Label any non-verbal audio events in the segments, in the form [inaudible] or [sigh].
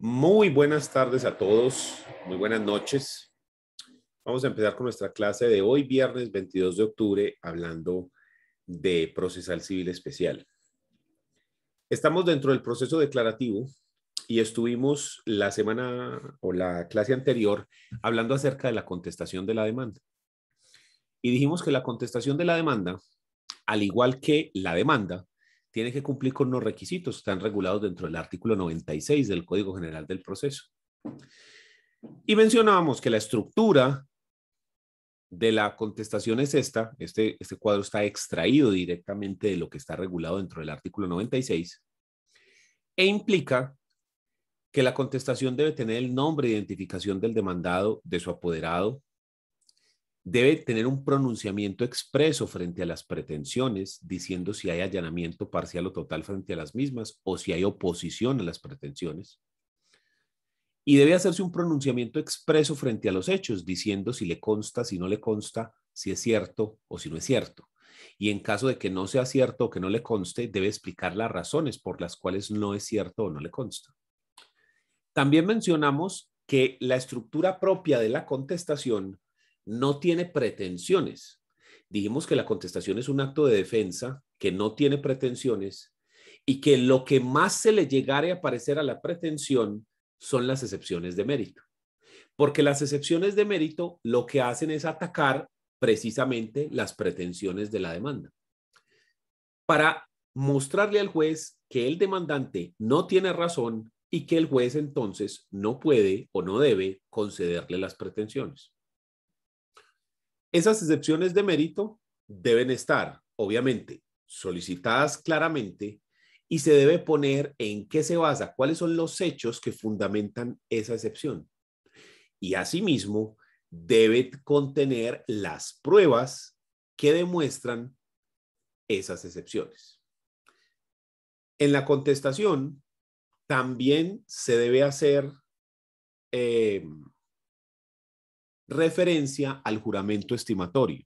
Muy buenas tardes a todos, muy buenas noches. Vamos a empezar con nuestra clase de hoy, viernes 22 de octubre, hablando de procesal civil especial. Estamos dentro del proceso declarativo y estuvimos la semana o la clase anterior hablando acerca de la contestación de la demanda. Y dijimos que la contestación de la demanda, al igual que la demanda, tiene que cumplir con los requisitos, están regulados dentro del artículo 96 del Código General del Proceso. Y mencionábamos que la estructura de la contestación es esta, este, este cuadro está extraído directamente de lo que está regulado dentro del artículo 96 e implica que la contestación debe tener el nombre e identificación del demandado, de su apoderado, debe tener un pronunciamiento expreso frente a las pretensiones, diciendo si hay allanamiento parcial o total frente a las mismas o si hay oposición a las pretensiones. Y debe hacerse un pronunciamiento expreso frente a los hechos, diciendo si le consta, si no le consta, si es cierto o si no es cierto. Y en caso de que no sea cierto o que no le conste, debe explicar las razones por las cuales no es cierto o no le consta. También mencionamos que la estructura propia de la contestación no tiene pretensiones. Dijimos que la contestación es un acto de defensa que no tiene pretensiones y que lo que más se le llegare a parecer a la pretensión son las excepciones de mérito. Porque las excepciones de mérito lo que hacen es atacar precisamente las pretensiones de la demanda. Para mostrarle al juez que el demandante no tiene razón y que el juez entonces no puede o no debe concederle las pretensiones. Esas excepciones de mérito deben estar, obviamente, solicitadas claramente y se debe poner en qué se basa, cuáles son los hechos que fundamentan esa excepción. Y asimismo, debe contener las pruebas que demuestran esas excepciones. En la contestación, también se debe hacer eh, referencia al juramento estimatorio.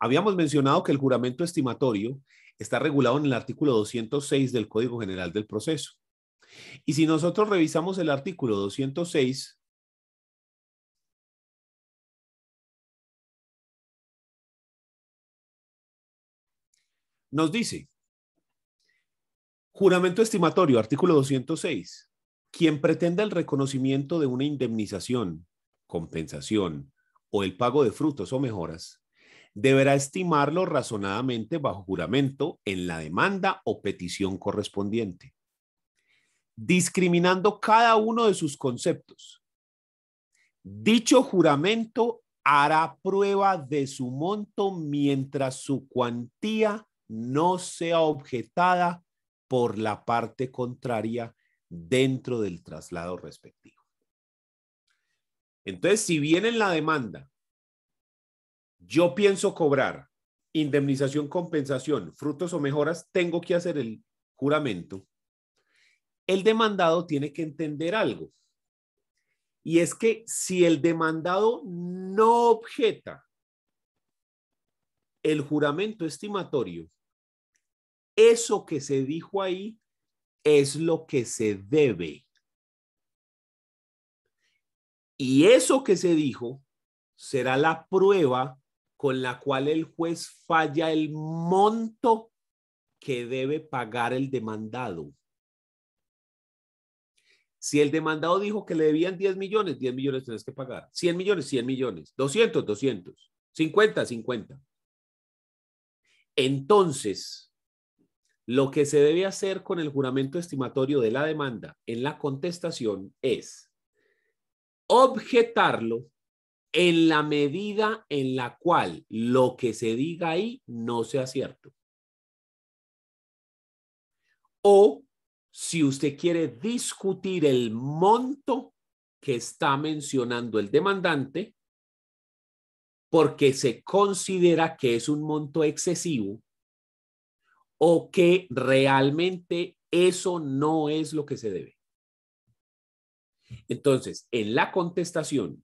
Habíamos mencionado que el juramento estimatorio está regulado en el artículo 206 del Código General del Proceso. Y si nosotros revisamos el artículo 206, nos dice, juramento estimatorio, artículo 206, quien pretenda el reconocimiento de una indemnización compensación o el pago de frutos o mejoras, deberá estimarlo razonadamente bajo juramento en la demanda o petición correspondiente, discriminando cada uno de sus conceptos. Dicho juramento hará prueba de su monto mientras su cuantía no sea objetada por la parte contraria dentro del traslado respectivo. Entonces, si viene en la demanda, yo pienso cobrar indemnización, compensación, frutos o mejoras, tengo que hacer el juramento. El demandado tiene que entender algo. Y es que si el demandado no objeta el juramento estimatorio, eso que se dijo ahí es lo que se debe. Y eso que se dijo será la prueba con la cual el juez falla el monto que debe pagar el demandado. Si el demandado dijo que le debían 10 millones, 10 millones tienes que pagar. 100 millones, 100 millones. 200, 200. 50, 50. Entonces, lo que se debe hacer con el juramento estimatorio de la demanda en la contestación es objetarlo en la medida en la cual lo que se diga ahí no sea cierto. O si usted quiere discutir el monto que está mencionando el demandante, porque se considera que es un monto excesivo o que realmente eso no es lo que se debe. Entonces, en la contestación,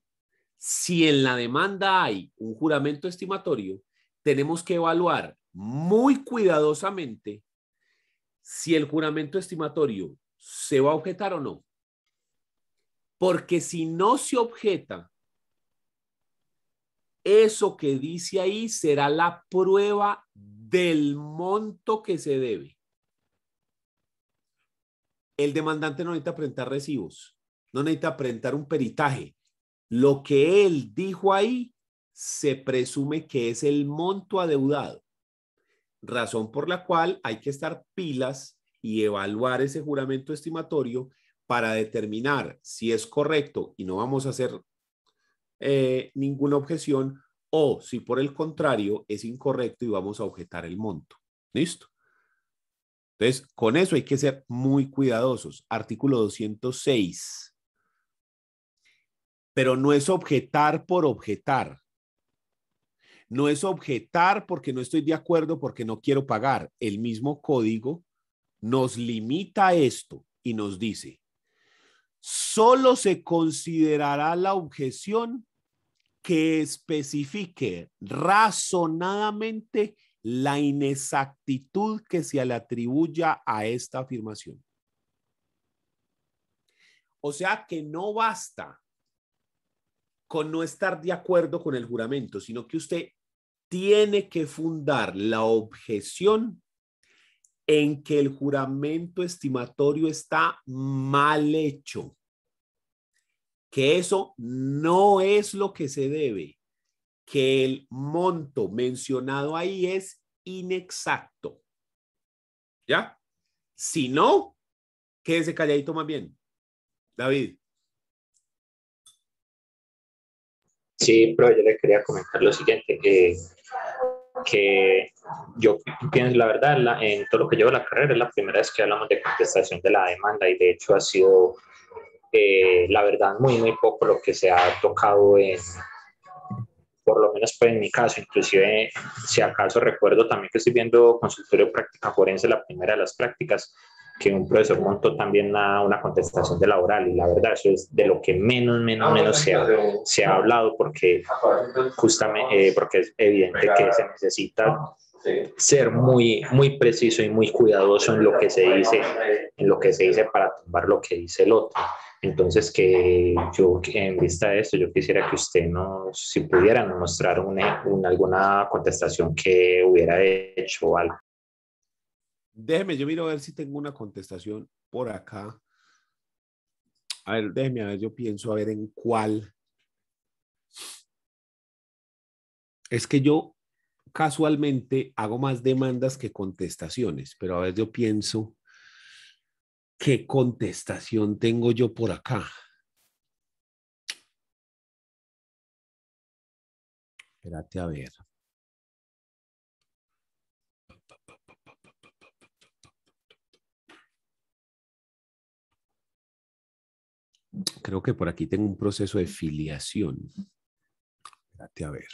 si en la demanda hay un juramento estimatorio, tenemos que evaluar muy cuidadosamente si el juramento estimatorio se va a objetar o no. Porque si no se objeta, eso que dice ahí será la prueba del monto que se debe. El demandante no necesita presentar recibos no necesita presentar un peritaje. Lo que él dijo ahí se presume que es el monto adeudado, razón por la cual hay que estar pilas y evaluar ese juramento estimatorio para determinar si es correcto y no vamos a hacer eh, ninguna objeción o si por el contrario es incorrecto y vamos a objetar el monto. ¿Listo? Entonces, con eso hay que ser muy cuidadosos. Artículo 206 pero no es objetar por objetar. No es objetar porque no estoy de acuerdo, porque no quiero pagar. El mismo código nos limita esto y nos dice, solo se considerará la objeción que especifique razonadamente la inexactitud que se le atribuya a esta afirmación. O sea que no basta con no estar de acuerdo con el juramento, sino que usted tiene que fundar la objeción en que el juramento estimatorio está mal hecho, que eso no es lo que se debe, que el monto mencionado ahí es inexacto. ¿Ya? Si no, quédese calladito más bien. David. Sí, pero yo le quería comentar lo siguiente, eh, que yo pienso, la verdad, en todo lo que llevo la carrera, es la primera vez que hablamos de contestación de la demanda y de hecho ha sido, eh, la verdad, muy, muy poco lo que se ha tocado en, por lo menos pues en mi caso, inclusive si acaso recuerdo también que estoy viendo consultorio práctica forense, la primera de las prácticas, que un profesor montó también una, una, contestación de laboral y la verdad eso es de lo que menos, menos, ah, menos se ha, se ha hablado porque ah, justamente, eh, porque es evidente que se necesita ah, ser muy, muy preciso y muy cuidadoso en lo que se dice, en lo que se dice para tumbar lo que dice el otro. Entonces, que yo, en vista de esto, yo quisiera que usted nos, si pudiera, nos mostrar una, alguna contestación que hubiera hecho o algo. Déjeme, yo miro a ver si tengo una contestación por acá. A ver, déjeme, a ver, yo pienso a ver en cuál. Es que yo casualmente hago más demandas que contestaciones, pero a ver, yo pienso qué contestación tengo yo por acá. Espérate a ver. Creo que por aquí tengo un proceso de filiación. Espérate a ver.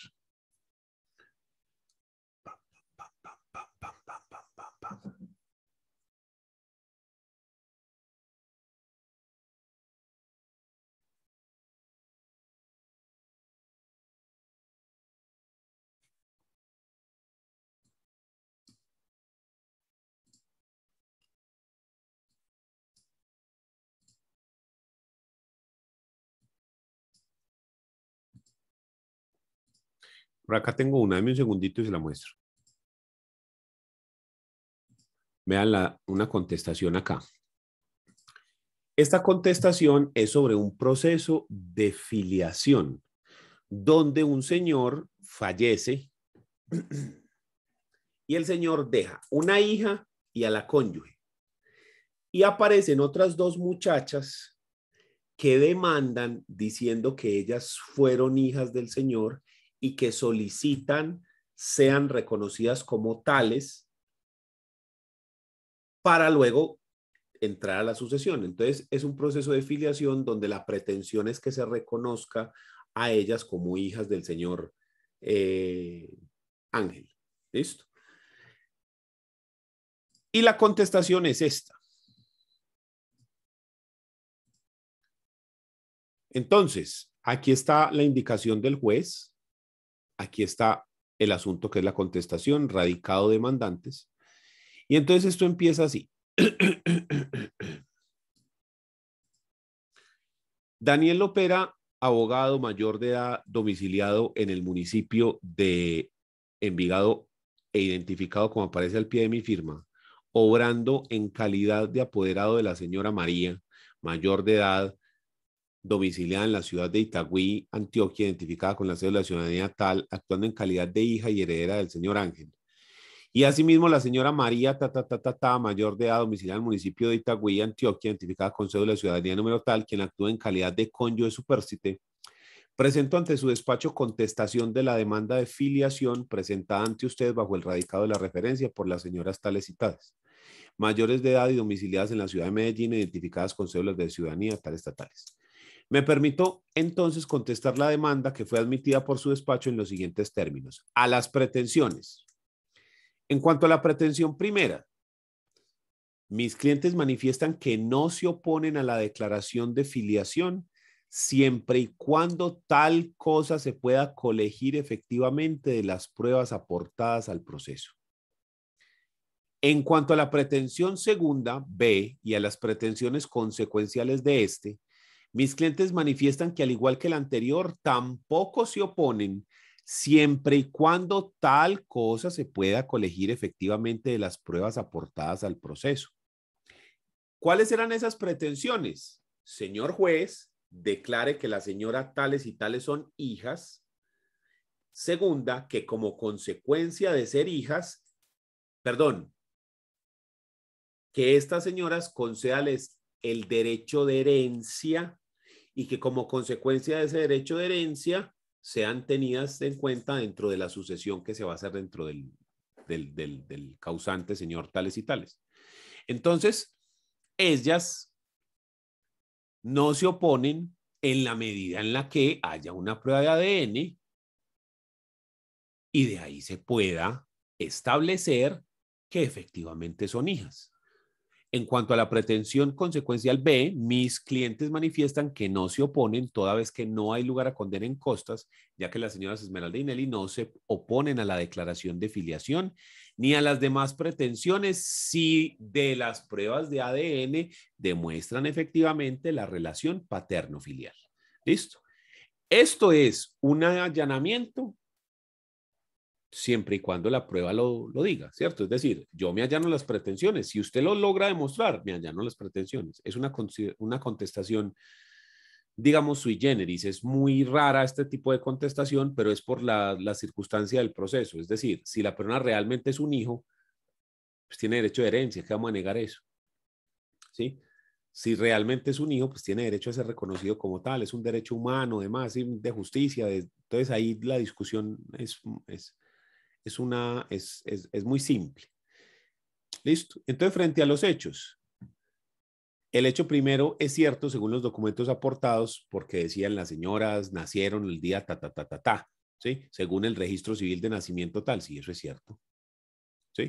Por acá tengo una, dame un segundito y se la muestro. Vean una contestación acá. Esta contestación es sobre un proceso de filiación, donde un señor fallece y el señor deja una hija y a la cónyuge. Y aparecen otras dos muchachas que demandan diciendo que ellas fueron hijas del señor y que solicitan sean reconocidas como tales para luego entrar a la sucesión. Entonces, es un proceso de filiación donde la pretensión es que se reconozca a ellas como hijas del señor eh, Ángel. ¿Listo? Y la contestación es esta. Entonces, aquí está la indicación del juez. Aquí está el asunto que es la contestación, radicado demandantes. Y entonces esto empieza así. [coughs] Daniel Lopera, abogado mayor de edad, domiciliado en el municipio de Envigado e identificado como aparece al pie de mi firma, obrando en calidad de apoderado de la señora María, mayor de edad, domiciliada en la ciudad de Itagüí, Antioquia, identificada con la cédula de ciudadanía tal, actuando en calidad de hija y heredera del señor Ángel. Y asimismo la señora María ta, mayor de edad, domiciliada en el municipio de Itagüí, Antioquia, identificada con cédula de ciudadanía número tal, quien actúa en calidad de cónyuge supérstite, presentó ante su despacho contestación de la demanda de filiación presentada ante usted bajo el radicado de la referencia por las señoras tales citadas mayores de edad y domiciliadas en la ciudad de Medellín, identificadas con cédulas de ciudadanía, tales estatales. Me permito entonces contestar la demanda que fue admitida por su despacho en los siguientes términos. A las pretensiones. En cuanto a la pretensión primera, mis clientes manifiestan que no se oponen a la declaración de filiación siempre y cuando tal cosa se pueda colegir efectivamente de las pruebas aportadas al proceso. En cuanto a la pretensión segunda, B, y a las pretensiones consecuenciales de este, mis clientes manifiestan que al igual que el anterior, tampoco se oponen siempre y cuando tal cosa se pueda colegir efectivamente de las pruebas aportadas al proceso. ¿Cuáles eran esas pretensiones? Señor juez, declare que la señora tales y tales son hijas. Segunda, que como consecuencia de ser hijas, perdón, que estas señoras concédales el derecho de herencia y que como consecuencia de ese derecho de herencia sean tenidas en cuenta dentro de la sucesión que se va a hacer dentro del, del, causante, señor tales y tales. Entonces, ellas no se oponen en la medida en la que haya una prueba de ADN y de ahí se pueda establecer que efectivamente son hijas. En cuanto a la pretensión consecuencial B, mis clientes manifiestan que no se oponen toda vez que no hay lugar a condena en costas, ya que las señoras Esmeralda y Nelly no se oponen a la declaración de filiación ni a las demás pretensiones si de las pruebas de ADN demuestran efectivamente la relación paterno-filial. ¿Listo? Esto es un allanamiento siempre y cuando la prueba lo, diga, ¿cierto? Es decir, yo me allano las pretensiones. Si usted lo logra demostrar, me allano las pretensiones. Es una, contestación, digamos, sui generis. Es muy rara este tipo de contestación, pero es por la, la circunstancia del proceso. Es decir, si la persona realmente es un hijo, pues tiene derecho a herencia, ¿qué vamos a negar eso? ¿Sí? Si realmente es un hijo, pues tiene derecho a ser reconocido como tal, es un derecho humano, además, de justicia. entonces ahí la discusión es es, una, es, muy simple. Listo. Entonces, frente a los hechos, el hecho primero es cierto según los documentos aportados, porque decían las señoras nacieron el día ta, ta, ta, ta, ta, ¿sí? Según el registro civil de nacimiento tal, sí, eso es cierto. ¿Sí?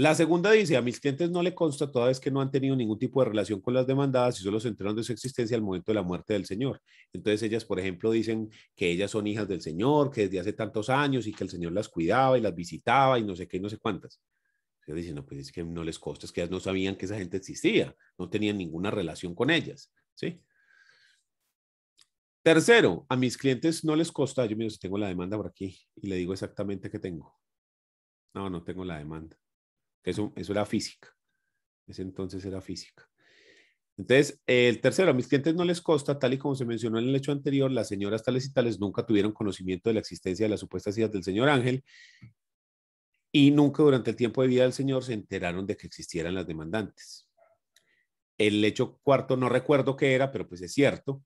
La segunda dice, a mis clientes no le consta toda vez que no han tenido ningún tipo de relación con las demandadas y solo se enteraron de su existencia al momento de la muerte del Señor. Entonces ellas, por ejemplo, dicen que ellas son hijas del Señor, que desde hace tantos años y que el Señor las cuidaba y las visitaba y no sé qué y no sé cuántas. Ellas dicen, no, pues es que no les consta, es que ellas no sabían que esa gente existía, no tenían ninguna relación con ellas, ¿sí? Tercero, a mis clientes no les consta, yo mismo si tengo la demanda por aquí y le digo exactamente qué tengo. No, no tengo la demanda. Eso, era física. Ese entonces era física. Entonces, el tercero, a mis clientes no les consta, tal y como se mencionó en el hecho anterior, las señoras tales y tales nunca tuvieron conocimiento de la existencia de las supuestas hijas del señor Ángel y nunca durante el tiempo de vida del señor se enteraron de que existieran las demandantes. El hecho cuarto, no recuerdo qué era, pero pues es cierto.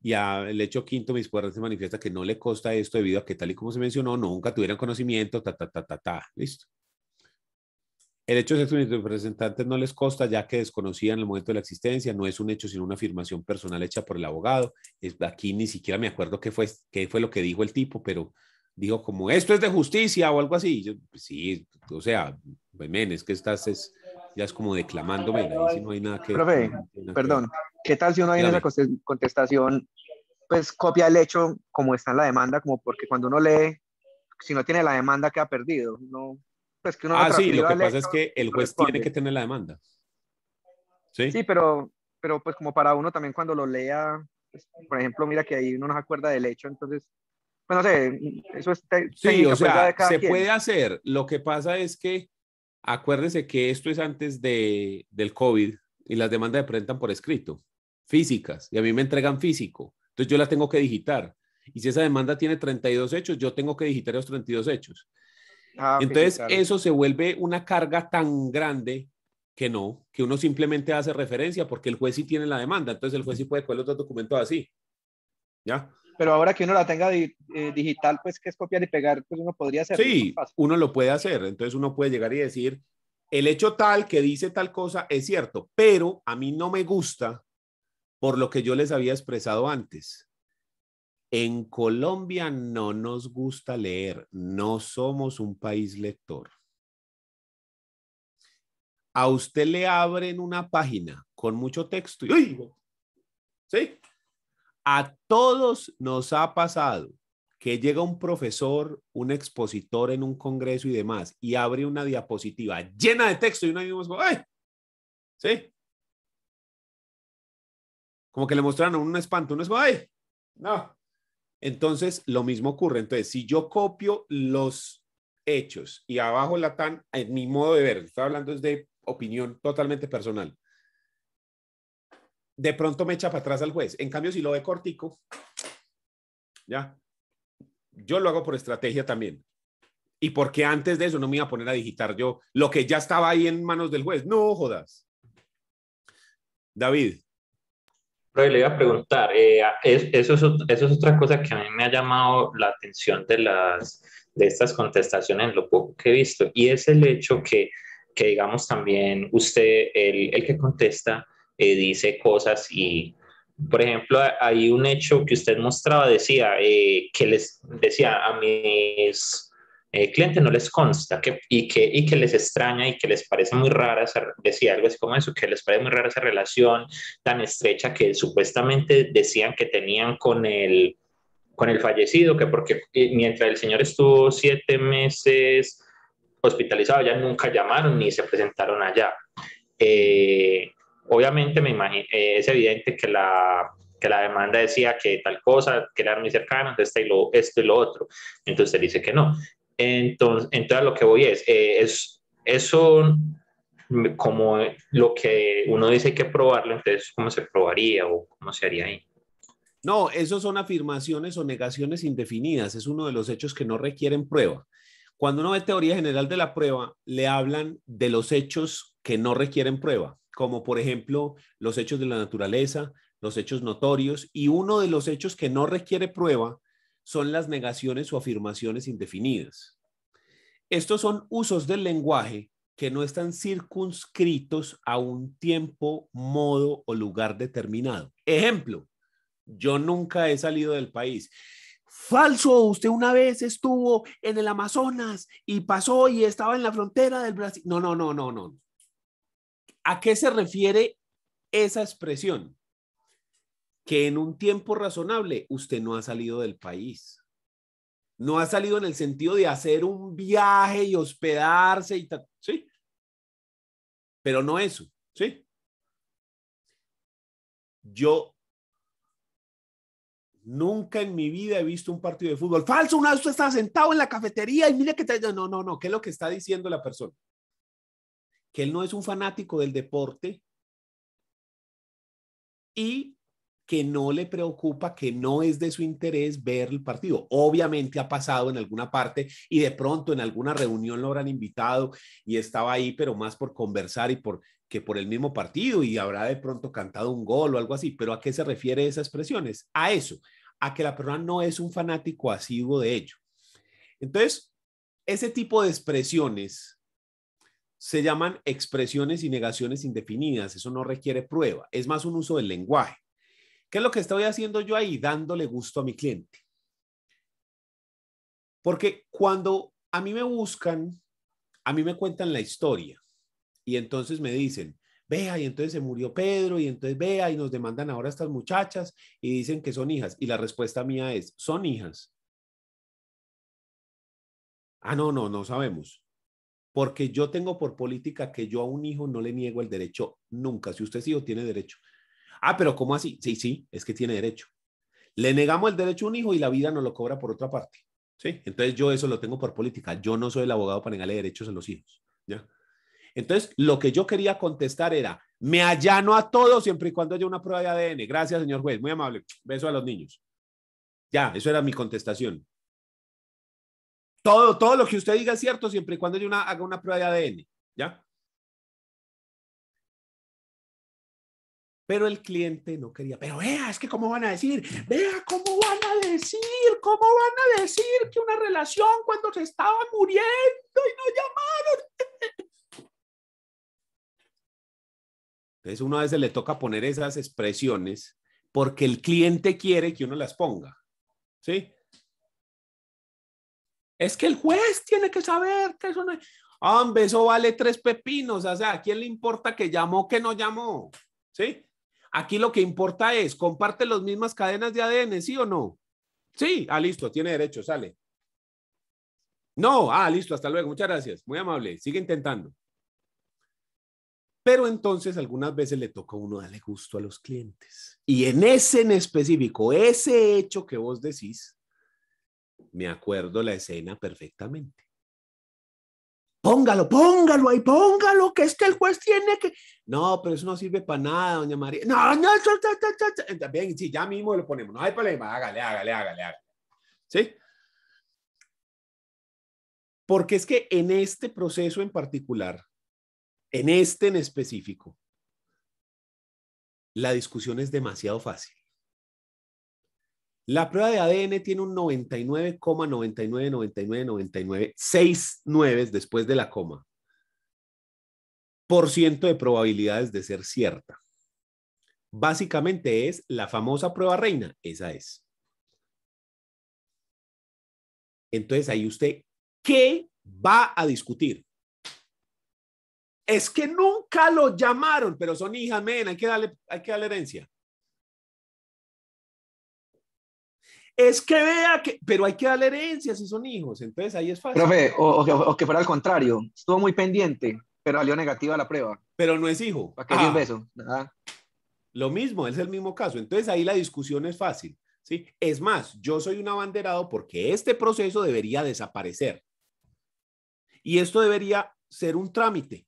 Y el hecho quinto, mis cuerdas se manifiesta que no le consta esto debido a que tal y como se mencionó, nunca tuvieron conocimiento, ta, ta, ta, ta, listo. El hecho de ser sus representantes no les costa, ya que desconocían el momento de la existencia, no es un hecho sino una afirmación personal hecha por el abogado. Es, aquí ni siquiera me acuerdo qué fue, qué fue lo que dijo el tipo, pero dijo como esto es de justicia o algo así. Pues sí, o sea, pues, men, es que estás es, ya es como declamándome, ahí no hay nada que... Profe, perdón, ¿qué tal si uno viene a la contestación, pues copia el hecho como está en la demanda, como porque cuando uno lee, si no tiene la demanda queda perdido, no pues que Ah, sí, lo que pasa es que el juez tiene que tener la demanda. Sí, sí pero, pero pues como para uno también cuando lo lea, pues, por ejemplo, mira que ahí uno no se acuerda del hecho, entonces, bueno, pues, no sé, eso es... Sí, o pues, sea, se puede hacer. Lo que pasa es que acuérdense que esto es antes de, del COVID y las demandas se presentan por escrito, físicas, y a mí me entregan físico. Entonces yo las tengo que digitar. Y si esa demanda tiene 32 hechos, yo tengo que digitar los 32 hechos. Ah, Entonces, eso se vuelve una carga tan grande que no, que uno simplemente hace referencia porque el juez sí tiene la demanda. Entonces, el juez sí puede poner otro documento así. ¿Ya? Pero ahora que uno la tenga eh, digital, pues que es copiar y pegar, pues uno podría hacer. Sí, uno lo puede hacer. Entonces, uno puede llegar y decir, el hecho tal que dice tal cosa es cierto, pero a mí no me gusta por lo que yo les había expresado antes. En Colombia no nos gusta leer, no somos un país lector. A usted le abren una página con mucho texto y ¡ay! ¿Sí? A todos nos ha pasado que llega un profesor, un expositor en un congreso y demás, y abre una diapositiva llena de texto y uno mismo ¡ay! ¿Sí? Como que le mostraron un espanto, uno es ¡ay! No. Entonces, lo mismo ocurre. Entonces, si yo copio los hechos y abajo la tan, en mi modo de ver, estoy hablando es de opinión totalmente personal, de pronto me echa para atrás al juez. En cambio, si lo ve cortico, ya, yo lo hago por estrategia también. Y porque antes de eso no me iba a poner a digitar yo lo que ya estaba ahí en manos del juez. No jodas. David, pero le iba a preguntar, eh, eso, es, otra cosa que a mí me ha llamado la atención de, las, de estas contestaciones, lo poco que he visto, y es el hecho que, que digamos, también usted, el, el que contesta, eh, dice cosas y, por ejemplo, hay un hecho que usted mostraba, decía, eh, que les decía a mis el eh, cliente no les consta que, y, que, y que les extraña y que les parece muy rara, esa, decía algo así como eso, que les parece muy rara esa relación tan estrecha que supuestamente decían que tenían con el, con el fallecido, que porque mientras el señor estuvo siete meses hospitalizado, ya nunca llamaron ni se presentaron allá. Eh, obviamente me imagino, eh, es evidente que la, que la demanda decía que tal cosa, que eran muy cercanos, este y lo, esto y lo otro. Entonces dice que no. Entonces, entonces lo que voy es, eh, es eso como lo que uno dice hay que probarlo, entonces cómo se probaría o cómo se haría ahí. No, eso son afirmaciones o negaciones indefinidas, es uno de los hechos que no requieren prueba. Cuando uno ve teoría general de la prueba, le hablan de los hechos que no requieren prueba, como por ejemplo los hechos de la naturaleza, los hechos notorios, y uno de los hechos que no requiere prueba son las negaciones o afirmaciones indefinidas. Estos son usos del lenguaje que no están circunscritos a un tiempo, modo o lugar determinado. Ejemplo, yo nunca he salido del país. Falso, usted una vez estuvo en el Amazonas y pasó y estaba en la frontera del Brasil. No, no, no, no, no. ¿A qué se refiere esa expresión? que en un tiempo razonable usted no ha salido del país. No ha salido en el sentido de hacer un viaje y hospedarse y tal, ¿sí? Pero no eso, ¿sí? Yo nunca en mi vida he visto un partido de fútbol. Falso, un usted está sentado en la cafetería y mire que tal No, no, no, ¿qué es lo que está diciendo la persona? Que él no es un fanático del deporte y que no le preocupa, que no es de su interés ver el partido. Obviamente ha pasado en alguna parte y de pronto en alguna reunión lo habrán invitado y estaba ahí, pero más por conversar y por que por el mismo partido y habrá de pronto cantado un gol o algo así. Pero ¿a qué se refiere esas expresiones? A eso, a que la persona no es un fanático asiduo de ello. Entonces, ese tipo de expresiones se llaman expresiones y negaciones indefinidas. Eso no requiere prueba, es más un uso del lenguaje. ¿Qué es lo que estoy haciendo yo ahí? Dándole gusto a mi cliente. Porque cuando a mí me buscan, a mí me cuentan la historia y entonces me dicen, vea, y entonces se murió Pedro, y entonces vea, y nos demandan ahora estas muchachas y dicen que son hijas. Y la respuesta mía es, son hijas. Ah, no, no, no sabemos. Porque yo tengo por política que yo a un hijo no le niego el derecho nunca. Si usted es hijo, tiene derecho. Ah, pero ¿cómo así? Sí, sí, es que tiene derecho. Le negamos el derecho a un hijo y la vida nos lo cobra por otra parte. ¿sí? Entonces yo eso lo tengo por política. Yo no soy el abogado para negarle derechos a los hijos. ¿ya? Entonces lo que yo quería contestar era, me allano a todo siempre y cuando haya una prueba de ADN. Gracias, señor juez. Muy amable. Beso a los niños. Ya, eso era mi contestación. Todo, todo lo que usted diga es cierto siempre y cuando haya una, haga una prueba de ADN. ¿Ya? Pero el cliente no quería, pero vea, es que cómo van a decir, vea, cómo van a decir, cómo van a decir que una relación cuando se estaba muriendo y no llamaron. Entonces uno a veces le toca poner esas expresiones porque el cliente quiere que uno las ponga. ¿Sí? Es que el juez tiene que saber que eso no... es, ah, Hombre, eso vale tres pepinos. O sea, ¿a quién le importa que llamó que no llamó? ¿Sí? Aquí lo que importa es, ¿comparte las mismas cadenas de ADN, sí o no? Sí, ah, listo, tiene derecho, sale. No, ah, listo, hasta luego, muchas gracias, muy amable, sigue intentando. Pero entonces algunas veces le toca a uno darle gusto a los clientes. Y en ese en específico, ese hecho que vos decís, me acuerdo la escena perfectamente póngalo, póngalo ahí, póngalo, que es que el juez tiene que... No, pero eso no sirve para nada, doña María. No, no, también, sí, ya mismo lo ponemos, no hay problema, hágale, hágale, hágale, hágale. ¿Sí? Porque es que en este proceso en particular, en este en específico, la discusión es demasiado fácil. La prueba de ADN tiene un 99,9999969, después de la coma, por ciento de probabilidades de ser cierta. Básicamente es la famosa prueba reina, esa es. Entonces ahí usted, ¿qué va a discutir? Es que nunca lo llamaron, pero son hijas, men, hay que darle, hay que darle herencia. es que vea que, pero hay que darle herencia si son hijos, entonces ahí es fácil. o, que fuera al contrario, estuvo muy pendiente, pero salió negativa la prueba. Pero no es hijo. qué ah. Ah. Lo mismo, es el mismo caso, entonces ahí la discusión es fácil, ¿sí? Es más, yo soy un abanderado porque este proceso debería desaparecer. Y esto debería ser un trámite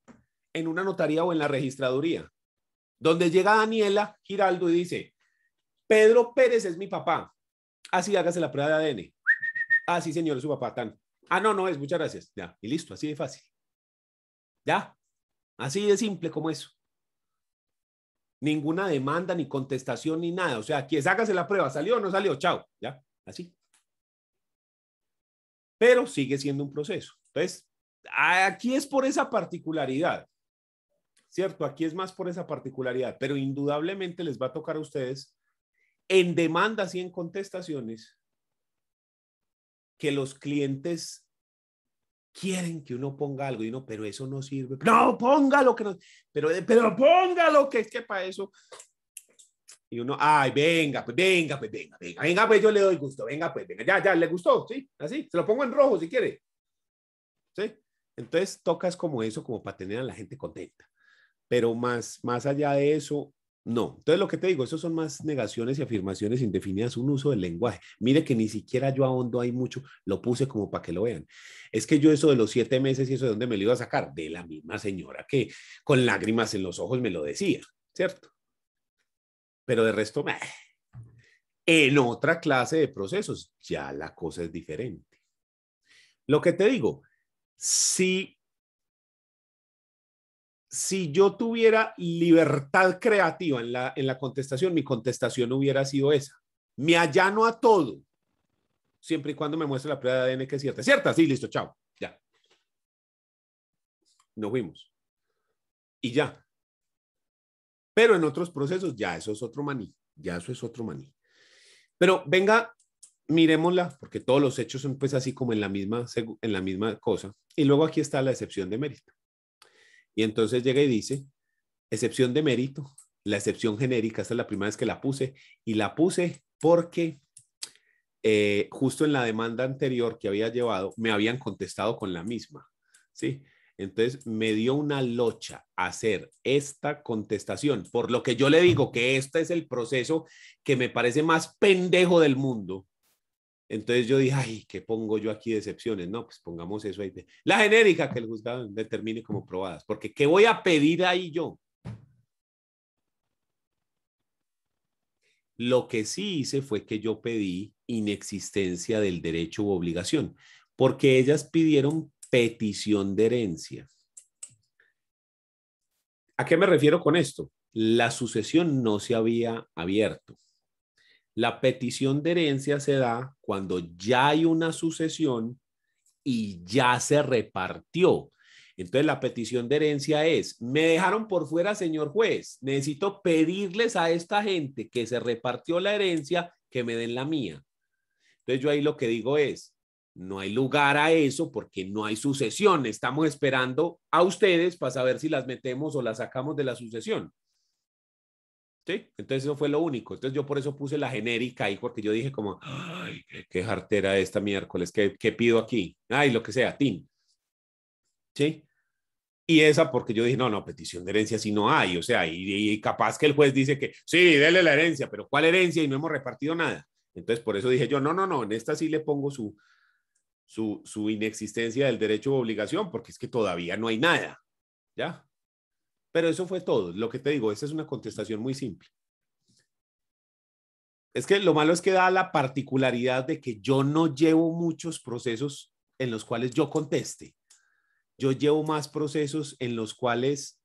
en una notaría o en la registraduría, donde llega Daniela Giraldo y dice, Pedro Pérez es mi papá, Así hágase la prueba de ADN. Ah, sí, señor, su papá, tan. Ah, no, no es, muchas gracias. Ya, y listo, así de fácil. Ya, así de simple como eso. Ninguna demanda, ni contestación, ni nada. O sea, aquí es hágase la prueba, salió o no salió, chao. Ya, así. Pero sigue siendo un proceso. Entonces, aquí es por esa particularidad. ¿Cierto? Aquí es más por esa particularidad, pero indudablemente les va a tocar a ustedes en demandas y en contestaciones que los clientes quieren que uno ponga algo y no, pero eso no sirve. No, lo que no, pero, pero lo que es que para eso. Y uno, ay, venga, pues venga, pues venga, venga, venga, pues yo le doy gusto, venga, pues venga, ya, ya, le gustó, sí, así, se lo pongo en rojo si quiere. Sí, entonces tocas como eso, como para tener a la gente contenta. Pero más, más allá de eso, no, entonces lo que te digo, eso son más negaciones y afirmaciones indefinidas, un uso del lenguaje. Mire que ni siquiera yo ahondo ahí mucho, lo puse como para que lo vean. Es que yo eso de los siete meses y eso de dónde me lo iba a sacar, de la misma señora que con lágrimas en los ojos me lo decía, ¿cierto? Pero de resto, en otra clase de procesos ya la cosa es diferente. Lo que te digo, si si yo tuviera libertad creativa en la, en la contestación, mi contestación hubiera sido esa. Me allano a todo, siempre y cuando me muestre la prueba de ADN que es cierta. ¿Cierta? Sí, listo, chao. Ya. Nos fuimos. Y ya. Pero en otros procesos ya eso es otro maní, ya eso es otro maní. Pero venga, miremosla, porque todos los hechos son pues así como en la misma, en la misma cosa. Y luego aquí está la excepción de mérito. Y entonces llega y dice, excepción de mérito, la excepción genérica, esta es la primera vez que la puse, y la puse porque eh, justo en la demanda anterior que había llevado, me habían contestado con la misma, ¿sí? Entonces me dio una locha hacer esta contestación, por lo que yo le digo que este es el proceso que me parece más pendejo del mundo, entonces yo dije, ay, ¿qué pongo yo aquí de excepciones? No, pues pongamos eso ahí. La genérica que el juzgado determine como probadas, porque ¿qué voy a pedir ahí yo? Lo que sí hice fue que yo pedí inexistencia del derecho u obligación, porque ellas pidieron petición de herencia. ¿A qué me refiero con esto? La sucesión no se había abierto. La petición de herencia se da cuando ya hay una sucesión y ya se repartió. Entonces la petición de herencia es, me dejaron por fuera, señor juez, necesito pedirles a esta gente que se repartió la herencia que me den la mía. Entonces yo ahí lo que digo es, no hay lugar a eso porque no hay sucesión, estamos esperando a ustedes para saber si las metemos o las sacamos de la sucesión. ¿Sí? Entonces eso fue lo único. Entonces yo por eso puse la genérica ahí, porque yo dije como, ay, qué jartera esta miércoles, ¿qué, qué pido aquí? Ay, lo que sea, tin. ¿Sí? Y esa porque yo dije, no, no, petición de herencia si no hay, o sea, y, capaz que el juez dice que sí, dele la herencia, pero ¿cuál herencia? Y no hemos repartido nada. Entonces por eso dije yo, no, no, no, en esta sí le pongo su, su, su inexistencia del derecho o obligación, porque es que todavía no hay nada, ¿ya? Pero eso fue todo. Lo que te digo, esa es una contestación muy simple. Es que lo malo es que da la particularidad de que yo no llevo muchos procesos en los cuales yo conteste. Yo llevo más procesos en los cuales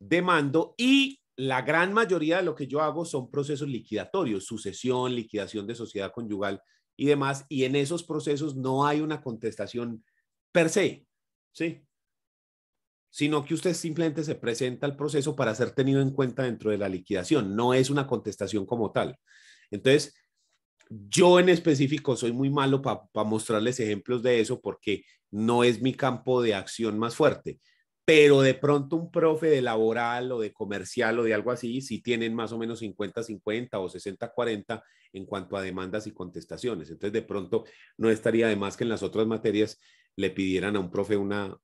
demando y la gran mayoría de lo que yo hago son procesos liquidatorios, sucesión, liquidación de sociedad conyugal y demás. Y en esos procesos no hay una contestación per se. Sí, sino que usted simplemente se presenta al proceso para ser tenido en cuenta dentro de la liquidación. No es una contestación como tal. Entonces, yo en específico soy muy malo para mostrarles ejemplos de eso porque no es mi campo de acción más fuerte, pero de pronto un profe de laboral o de comercial o de algo así, si tienen más o menos 50-50 o 60-40 en cuanto a demandas y contestaciones. Entonces de pronto no estaría de más que en las otras materias le pidieran a un profe una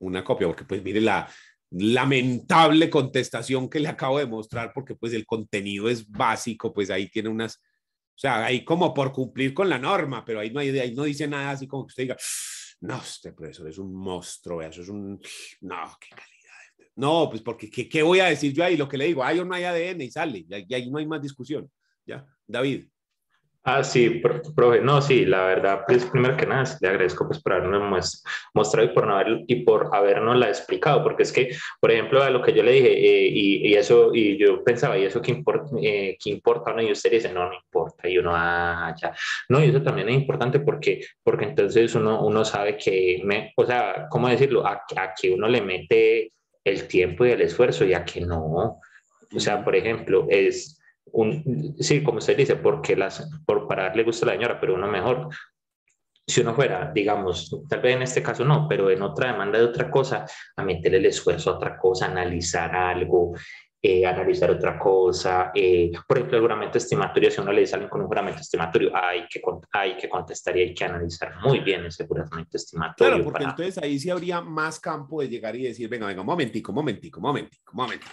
una copia, porque pues mire la lamentable contestación que le acabo de mostrar, porque pues el contenido es básico, pues ahí tiene unas, o sea, ahí como por cumplir con la norma, pero ahí no, hay, ahí no dice nada así como que usted diga, no, este profesor es un monstruo, eso es un, no, qué calidad. No, pues porque ¿qué, qué voy a decir yo ahí? Lo que le digo, hay no hay ADN y sale, y ahí no hay más discusión. Ya, David. Ah, sí, profe, no, sí, la verdad, pues primero que nada, le agradezco pues por habernos mostrado y por, haber, y por habernos la explicado, porque es que, por ejemplo, a lo que yo le dije, eh, y, y, eso, y yo pensaba, ¿y eso qué, importa eh, qué importa? ¿no? Y usted dice, no, no importa, y uno, ah, ya. No, y eso también es importante porque, porque entonces uno, uno sabe que, me, o sea, ¿cómo decirlo? A, a que uno le mete el tiempo y el esfuerzo y a que no. O sea, por ejemplo, es un, sí, como se dice, porque las, por darle gusto gusta la señora, pero uno mejor. Si uno fuera, digamos, tal vez en este caso no, pero en otra demanda de otra cosa, a meterle el esfuerzo a otra cosa, analizar algo, eh, analizar otra cosa. Eh, por ejemplo, el juramento estimatorio, si uno le dice alguien con un juramento estimatorio, hay que, hay que contestar y hay que analizar muy bien ese juramento estimatorio. Claro, porque entonces ahí sí habría más campo de llegar y decir, venga, venga, momentico, momentico, momentico, momentico.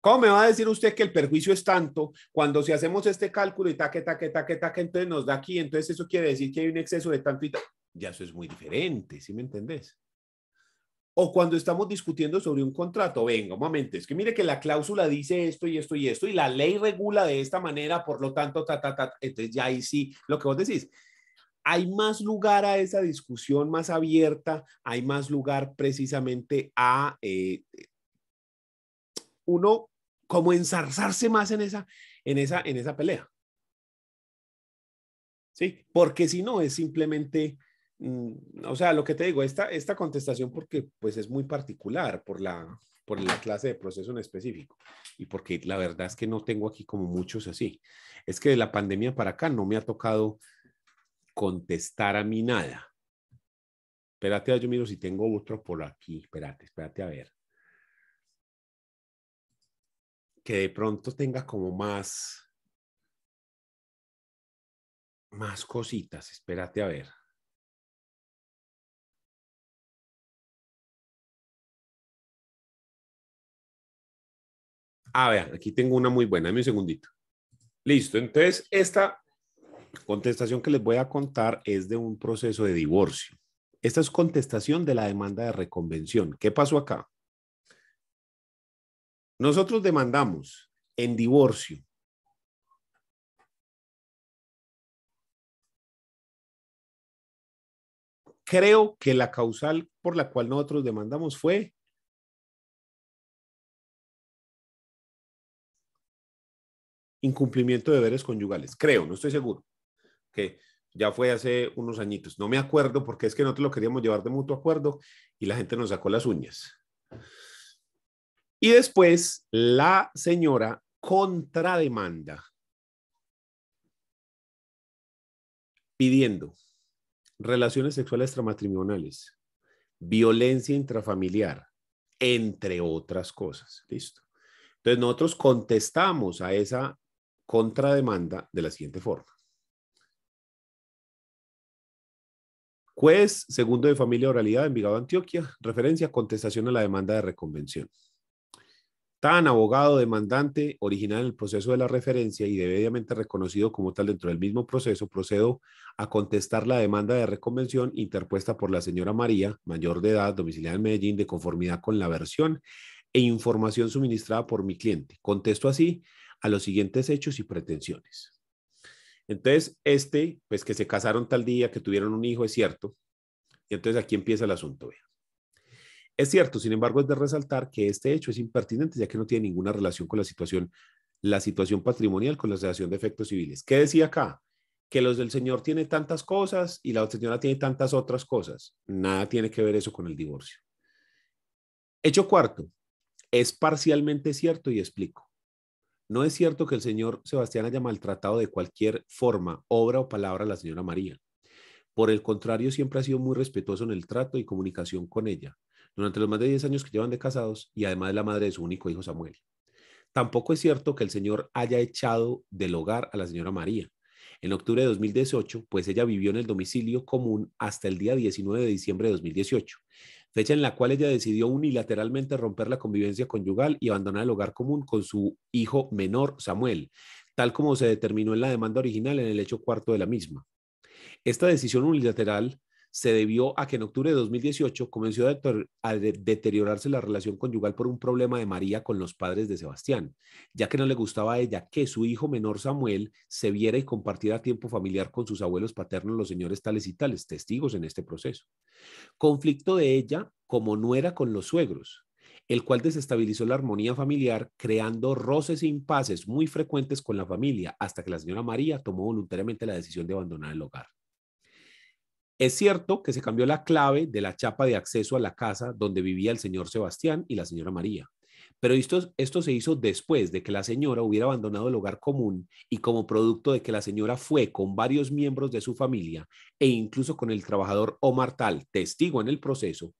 ¿Cómo me va a decir usted que el perjuicio es tanto cuando si hacemos este cálculo y taque, taque, taque, taque, entonces nos da aquí, entonces eso quiere decir que hay un exceso de tanto y Ya eso es muy diferente, ¿sí me entendés? O cuando estamos discutiendo sobre un contrato, venga, un momento, es que mire que la cláusula dice esto y esto y esto y la ley regula de esta manera, por lo tanto, ta, ta, ta, entonces ya ahí sí, lo que vos decís, hay más lugar a esa discusión más abierta, hay más lugar precisamente a eh, uno como ensarzarse más en esa, en esa, en esa pelea. ¿Sí? Porque si no, es simplemente, mm, o sea, lo que te digo, esta, esta contestación porque pues es muy particular por la, por la clase de proceso en específico y porque la verdad es que no tengo aquí como muchos así. Es que de la pandemia para acá no me ha tocado contestar a mí nada. Espérate, yo miro si tengo otro por aquí. Espérate, espérate a ver. que de pronto tenga como más, más cositas. Espérate a ver. A ah, ver, aquí tengo una muy buena, dame un segundito. Listo, entonces esta contestación que les voy a contar es de un proceso de divorcio. Esta es contestación de la demanda de reconvención. ¿Qué pasó acá? Nosotros demandamos en divorcio. Creo que la causal por la cual nosotros demandamos fue incumplimiento de deberes conyugales. Creo, no estoy seguro. Que ya fue hace unos añitos. No me acuerdo porque es que nosotros lo queríamos llevar de mutuo acuerdo y la gente nos sacó las uñas. Y después la señora contrademanda pidiendo relaciones sexuales extramatrimoniales, violencia intrafamiliar, entre otras cosas. Listo. Entonces nosotros contestamos a esa contrademanda de la siguiente forma. Juez, segundo de familia oralidad, Envigado, Antioquia, referencia, contestación a la demanda de reconvención tan abogado demandante original en el proceso de la referencia y debidamente reconocido como tal dentro del mismo proceso, procedo a contestar la demanda de reconvención interpuesta por la señora María, mayor de edad, domiciliada en Medellín, de conformidad con la versión e información suministrada por mi cliente. Contesto así a los siguientes hechos y pretensiones. Entonces, este, pues que se casaron tal día, que tuvieron un hijo, es cierto. Y entonces aquí empieza el asunto. Es cierto, sin embargo, es de resaltar que este hecho es impertinente, ya que no tiene ninguna relación con la situación, la situación patrimonial con la situación de efectos civiles. ¿Qué decía acá? Que los del señor tiene tantas cosas y la señora tiene tantas otras cosas. Nada tiene que ver eso con el divorcio. Hecho cuarto, es parcialmente cierto y explico. No es cierto que el señor Sebastián haya maltratado de cualquier forma, obra o palabra a la señora María. Por el contrario, siempre ha sido muy respetuoso en el trato y comunicación con ella durante los más de 10 años que llevan de casados y además la madre de su único hijo Samuel. Tampoco es cierto que el señor haya echado del hogar a la señora María. En octubre de 2018, pues ella vivió en el domicilio común hasta el día 19 de diciembre de 2018, fecha en la cual ella decidió unilateralmente romper la convivencia conyugal y abandonar el hogar común con su hijo menor, Samuel, tal como se determinó en la demanda original en el hecho cuarto de la misma. Esta decisión unilateral se debió a que en octubre de 2018 comenzó a, deteriorarse la relación conyugal por un problema de María con los padres de Sebastián, ya que no le gustaba a ella que su hijo menor Samuel se viera y compartiera tiempo familiar con sus abuelos paternos, los señores tales y tales, testigos en este proceso. Conflicto de ella como nuera con los suegros, el cual desestabilizó la armonía familiar, creando roces e impases muy frecuentes con la familia, hasta que la señora María tomó voluntariamente la decisión de abandonar el hogar. Es cierto que se cambió la clave de la chapa de acceso a la casa donde vivía el señor Sebastián y la señora María, pero esto, se hizo después de que la señora hubiera abandonado el hogar común y como producto de que la señora fue con varios miembros de su familia e incluso con el trabajador Omar Tal, testigo en el proceso,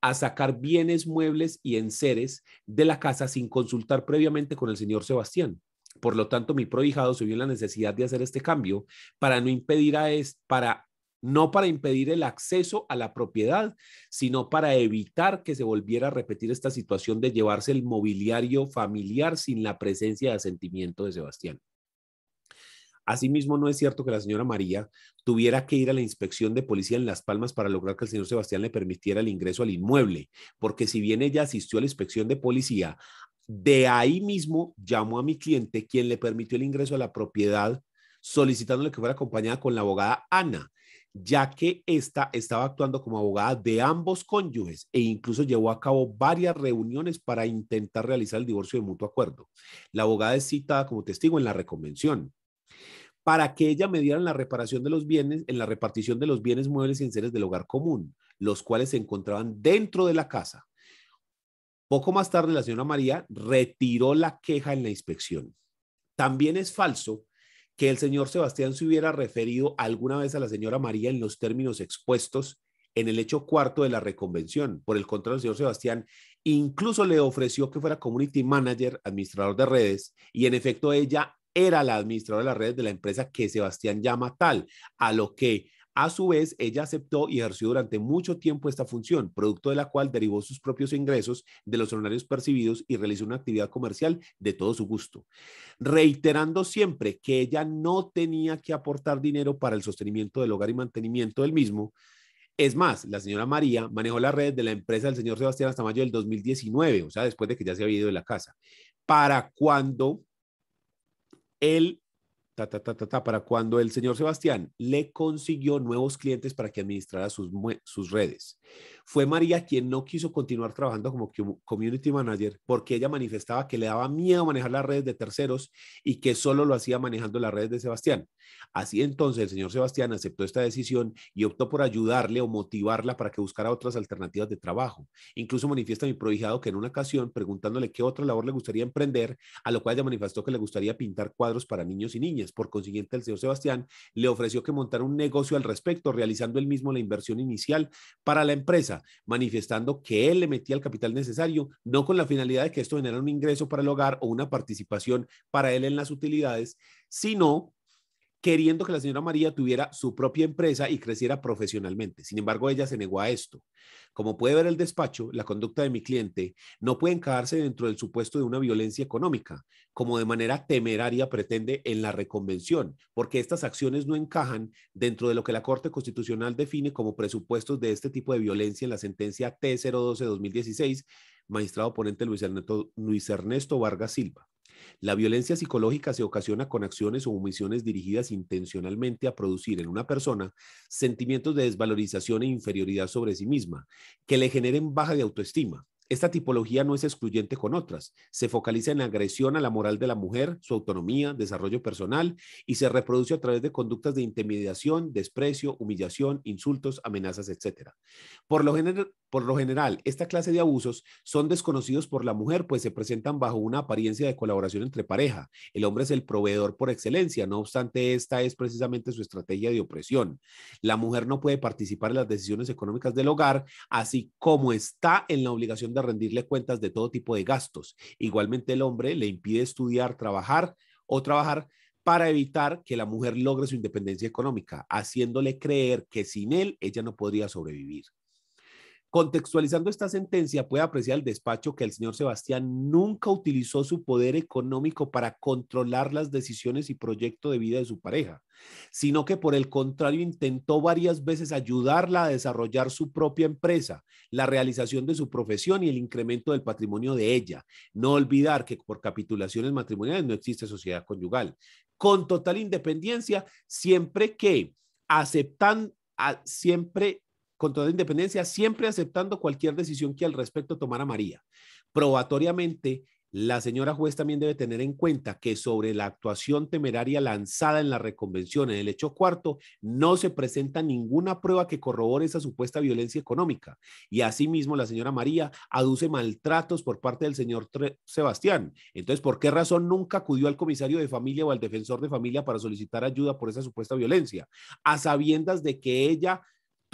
a sacar bienes muebles y enseres de la casa sin consultar previamente con el señor Sebastián. Por lo tanto, mi prohijado se vio en la necesidad de hacer este cambio para no impedir a es, para no para impedir el acceso a la propiedad, sino para evitar que se volviera a repetir esta situación de llevarse el mobiliario familiar sin la presencia de asentimiento de Sebastián. Asimismo, no es cierto que la señora María tuviera que ir a la inspección de policía en Las Palmas para lograr que el señor Sebastián le permitiera el ingreso al inmueble, porque si bien ella asistió a la inspección de policía, de ahí mismo llamó a mi cliente, quien le permitió el ingreso a la propiedad, solicitándole que fuera acompañada con la abogada Ana, ya que ésta estaba actuando como abogada de ambos cónyuges e incluso llevó a cabo varias reuniones para intentar realizar el divorcio de mutuo acuerdo. La abogada es citada como testigo en la reconvención. Para que ella mediara en la reparación de los bienes, en la repartición de los bienes muebles y enseres del hogar común, los cuales se encontraban dentro de la casa. Poco más tarde, la señora María retiró la queja en la inspección. También es falso que el señor Sebastián se hubiera referido alguna vez a la señora María en los términos expuestos en el hecho cuarto de la reconvención. Por el contrario, el señor Sebastián incluso le ofreció que fuera community manager, administrador de redes, y en efecto ella era la administradora de las redes de la empresa que Sebastián llama tal, a lo que a su vez, ella aceptó y ejerció durante mucho tiempo esta función, producto de la cual derivó sus propios ingresos de los honorarios percibidos y realizó una actividad comercial de todo su gusto, reiterando siempre que ella no tenía que aportar dinero para el sostenimiento del hogar y mantenimiento del mismo. Es más, la señora María manejó la red de la empresa del señor Sebastián hasta mayo del 2019, o sea, después de que ya se había ido de la casa, para cuando él para cuando el señor Sebastián le consiguió nuevos clientes para que administrara sus redes. Fue María quien no quiso continuar trabajando como community manager porque ella manifestaba que le daba miedo manejar las redes de terceros y que solo lo hacía manejando las redes de Sebastián. Así entonces el señor Sebastián aceptó esta decisión y optó por ayudarle o motivarla para que buscara otras alternativas de trabajo. Incluso manifiesta mi prohijado que en una ocasión preguntándole qué otra labor le gustaría emprender, a lo cual ella manifestó que le gustaría pintar cuadros para niños y niñas. Por consiguiente, el señor Sebastián le ofreció que montara un negocio al respecto, realizando él mismo la inversión inicial para la empresa manifestando que él le metía el capital necesario, no con la finalidad de que esto generara un ingreso para el hogar o una participación para él en las utilidades, sino queriendo que la señora María tuviera su propia empresa y creciera profesionalmente. Sin embargo, ella se negó a esto. Como puede ver el despacho, la conducta de mi cliente no puede encajarse dentro del supuesto de una violencia económica, como de manera temeraria pretende en la reconvención, porque estas acciones no encajan dentro de lo que la Corte Constitucional define como presupuestos de este tipo de violencia en la sentencia T012-2016, magistrado ponente Luis Ernesto, Luis Ernesto Vargas Silva. La violencia psicológica se ocasiona con acciones o omisiones dirigidas intencionalmente a producir en una persona sentimientos de desvalorización e inferioridad sobre sí misma, que le generen baja de autoestima, esta tipología no es excluyente con otras. Se focaliza en la agresión a la moral de la mujer, su autonomía, desarrollo personal y se reproduce a través de conductas de intimidación, desprecio, humillación, insultos, amenazas, etc. Por lo, por lo general, esta clase de abusos son desconocidos por la mujer, pues se presentan bajo una apariencia de colaboración entre pareja. El hombre es el proveedor por excelencia, no obstante, esta es precisamente su estrategia de opresión. La mujer no puede participar en las decisiones económicas del hogar, así como está en la obligación a rendirle cuentas de todo tipo de gastos. Igualmente el hombre le impide estudiar, trabajar o trabajar para evitar que la mujer logre su independencia económica, haciéndole creer que sin él ella no podría sobrevivir. Contextualizando esta sentencia, puede apreciar el despacho que el señor Sebastián nunca utilizó su poder económico para controlar las decisiones y proyecto de vida de su pareja, sino que por el contrario intentó varias veces ayudarla a desarrollar su propia empresa, la realización de su profesión y el incremento del patrimonio de ella. No olvidar que por capitulaciones matrimoniales no existe sociedad conyugal, con total independencia, siempre que aceptan, siempre contra la independencia, siempre aceptando cualquier decisión que al respecto tomara María. Probatoriamente, la señora juez también debe tener en cuenta que sobre la actuación temeraria lanzada en la reconvención en el hecho cuarto no se presenta ninguna prueba que corrobore esa supuesta violencia económica. Y asimismo la señora María aduce maltratos por parte del señor Sebastián. Entonces, ¿por qué razón nunca acudió al comisario de familia o al defensor de familia para solicitar ayuda por esa supuesta violencia? A sabiendas de que ella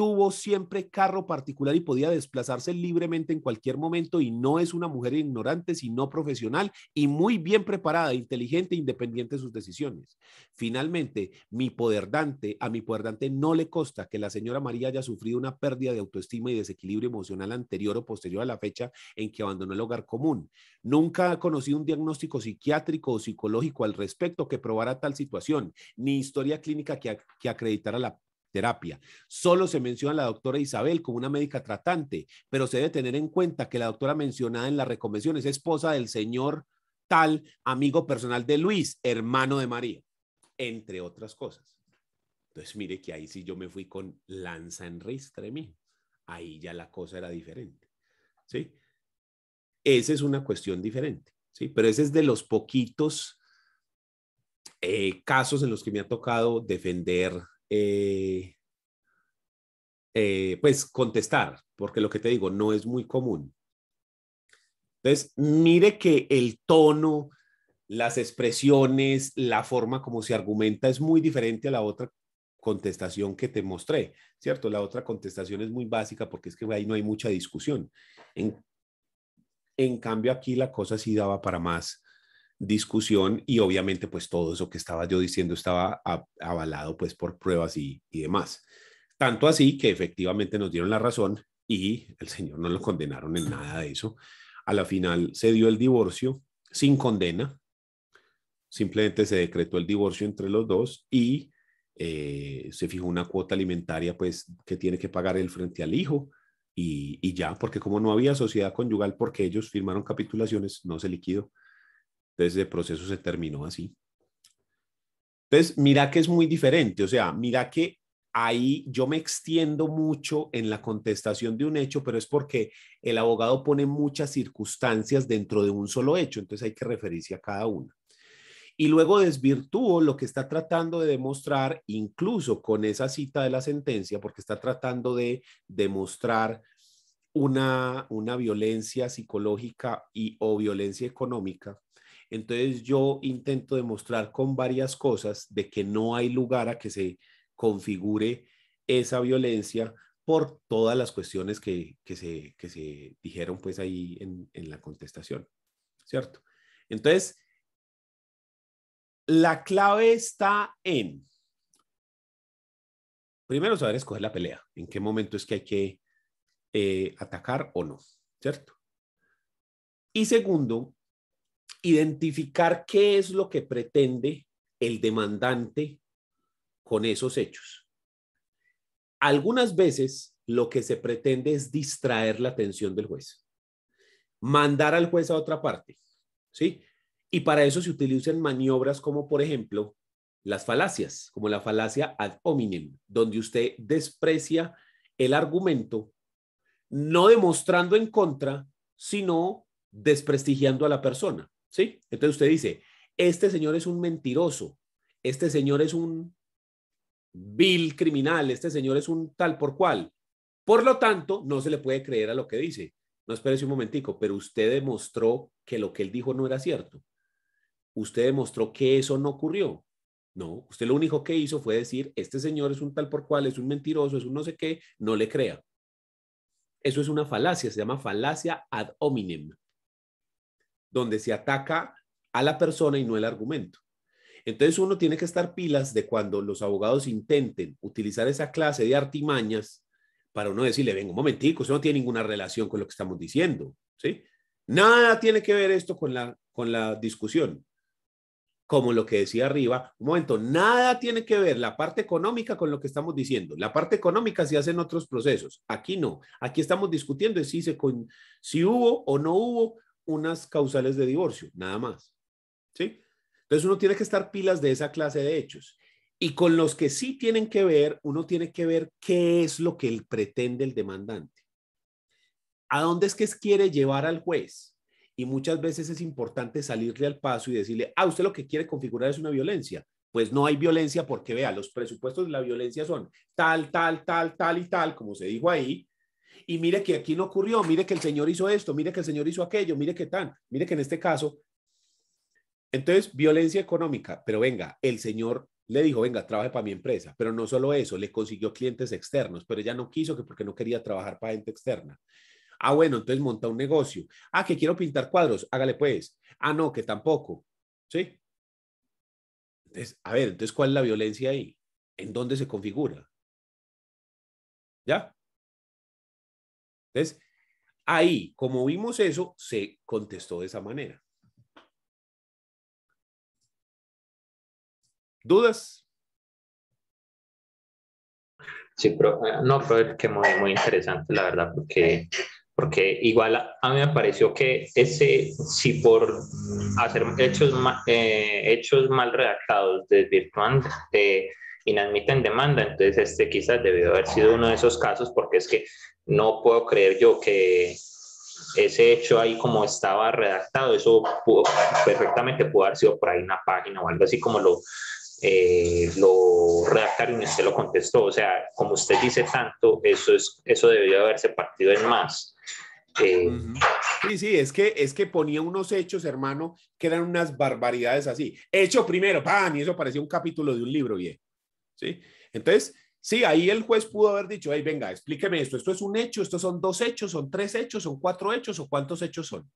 tuvo siempre carro particular y podía desplazarse libremente en cualquier momento y no es una mujer ignorante, sino profesional y muy bien preparada, inteligente, e independiente de sus decisiones. Finalmente, mi poder a mi poder Dante no le costa que la señora María haya sufrido una pérdida de autoestima y desequilibrio emocional anterior o posterior a la fecha en que abandonó el hogar común. Nunca ha conocido un diagnóstico psiquiátrico o psicológico al respecto que probara tal situación, ni historia clínica que, que acreditara la terapia. Solo se menciona la doctora Isabel como una médica tratante, pero se debe tener en cuenta que la doctora mencionada en la reconvención es esposa del señor tal, amigo personal de Luis, hermano de María, entre otras cosas. Entonces, mire que ahí sí yo me fui con lanza en ristre Ahí ya la cosa era diferente. ¿Sí? Esa es una cuestión diferente. ¿Sí? Pero ese es de los poquitos eh, casos en los que me ha tocado defender eh, eh, pues contestar, porque lo que te digo no es muy común. Entonces, mire que el tono, las expresiones, la forma como se argumenta es muy diferente a la otra contestación que te mostré, ¿cierto? La otra contestación es muy básica porque es que ahí no hay mucha discusión. En, en cambio, aquí la cosa sí daba para más, discusión y obviamente pues todo eso que estaba yo diciendo estaba avalado pues por pruebas y, y demás. Tanto así que efectivamente nos dieron la razón y el señor no lo condenaron en nada de eso. A la final se dio el divorcio sin condena, simplemente se decretó el divorcio entre los dos y eh, se fijó una cuota alimentaria pues que tiene que pagar él frente al hijo y, y, ya, porque como no había sociedad conyugal porque ellos firmaron capitulaciones, no se liquidó. Entonces, el proceso se terminó así. Entonces, mira que es muy diferente, o sea, mira que ahí yo me extiendo mucho en la contestación de un hecho, pero es porque el abogado pone muchas circunstancias dentro de un solo hecho, entonces hay que referirse a cada una. Y luego desvirtúo lo que está tratando de demostrar, incluso con esa cita de la sentencia, porque está tratando de demostrar una, una violencia psicológica y o violencia económica entonces yo intento demostrar con varias cosas de que no hay lugar a que se configure esa violencia por todas las cuestiones que, se, dijeron pues ahí en, la contestación, ¿cierto? Entonces, la clave está en, primero, saber escoger la pelea, en qué momento es que hay que eh, atacar o no, ¿cierto? Y segundo, identificar qué es lo que pretende el demandante con esos hechos. Algunas veces lo que se pretende es distraer la atención del juez, mandar al juez a otra parte, ¿sí? Y para eso se utilizan maniobras como, por ejemplo, las falacias, como la falacia ad hominem, donde usted desprecia el argumento, no demostrando en contra, sino desprestigiando a la persona. ¿sí? Entonces usted dice, este señor es un mentiroso, este señor es un vil criminal, este señor es un tal por cual. Por lo tanto, no se le puede creer a lo que dice. No espere un momentico, pero usted demostró que lo que él dijo no era cierto. Usted demostró que eso no ocurrió. No, usted lo único que hizo fue decir, este señor es un tal por cual, es un mentiroso, es un no sé qué, no le crea. Eso es una falacia, se llama falacia ad hominem donde se ataca a la persona y no el argumento. Entonces uno tiene que estar pilas de cuando los abogados intenten utilizar esa clase de artimañas para uno decirle, venga, un momentico, eso no tiene ninguna relación con lo que estamos diciendo, ¿sí? Nada tiene que ver esto con la, con la discusión. Como lo que decía arriba, un momento, nada tiene que ver la parte económica con lo que estamos diciendo. La parte económica se hace en otros procesos. Aquí no. Aquí estamos discutiendo si, se si hubo o no hubo unas causales de divorcio, nada más. ¿Sí? Entonces uno tiene que estar pilas de esa clase de hechos. Y con los que sí tienen que ver, uno tiene que ver qué es lo que él pretende el demandante. ¿A dónde es que quiere llevar al juez? Y muchas veces es importante salirle al paso y decirle, ah, usted lo que quiere configurar es una violencia. Pues no hay violencia porque vea, los presupuestos de la violencia son tal, tal, tal, tal y tal, como se dijo ahí, y mire que aquí no ocurrió, mire que el Señor hizo esto, mire que el Señor hizo aquello, mire que tan, mire que en este caso. Entonces, violencia económica, pero venga, el Señor le dijo, venga, trabaje para mi empresa, pero no solo eso, le consiguió clientes externos, pero ella no quiso que porque no quería trabajar para gente externa. Ah, bueno, entonces monta un negocio. Ah, que quiero pintar cuadros, hágale pues. Ah, no, que tampoco. ¿Sí? Entonces, a ver, entonces, ¿cuál es la violencia ahí? ¿En dónde se configura? ¿Ya? Entonces, ahí, como vimos eso, se contestó de esa manera. ¿Dudas? Sí, pero, eh, no, pero es que muy, muy interesante, la verdad, porque, porque igual a, mí me pareció que ese, si por hacer hechos, eh, hechos mal redactados, de eh, inadmiten demanda, entonces este quizás debió haber sido uno de esos casos, porque es que no puedo creer yo que ese hecho ahí como estaba redactado, eso perfectamente pudo haber sido por ahí una página o algo así como lo, eh, lo redactaron y usted lo contestó. O sea, como usted dice tanto, eso, es, eso debió haberse partido en más. Eh, sí, sí, es que, es que ponía unos hechos, hermano, que eran unas barbaridades así. Hecho primero, ¡pam! y eso parecía un capítulo de un libro, bien. ¿sí? Entonces, Sí, ahí el juez pudo haber dicho, hey, venga, explíqueme esto, esto es un hecho, estos son dos hechos, son tres hechos, son cuatro hechos o cuántos hechos son.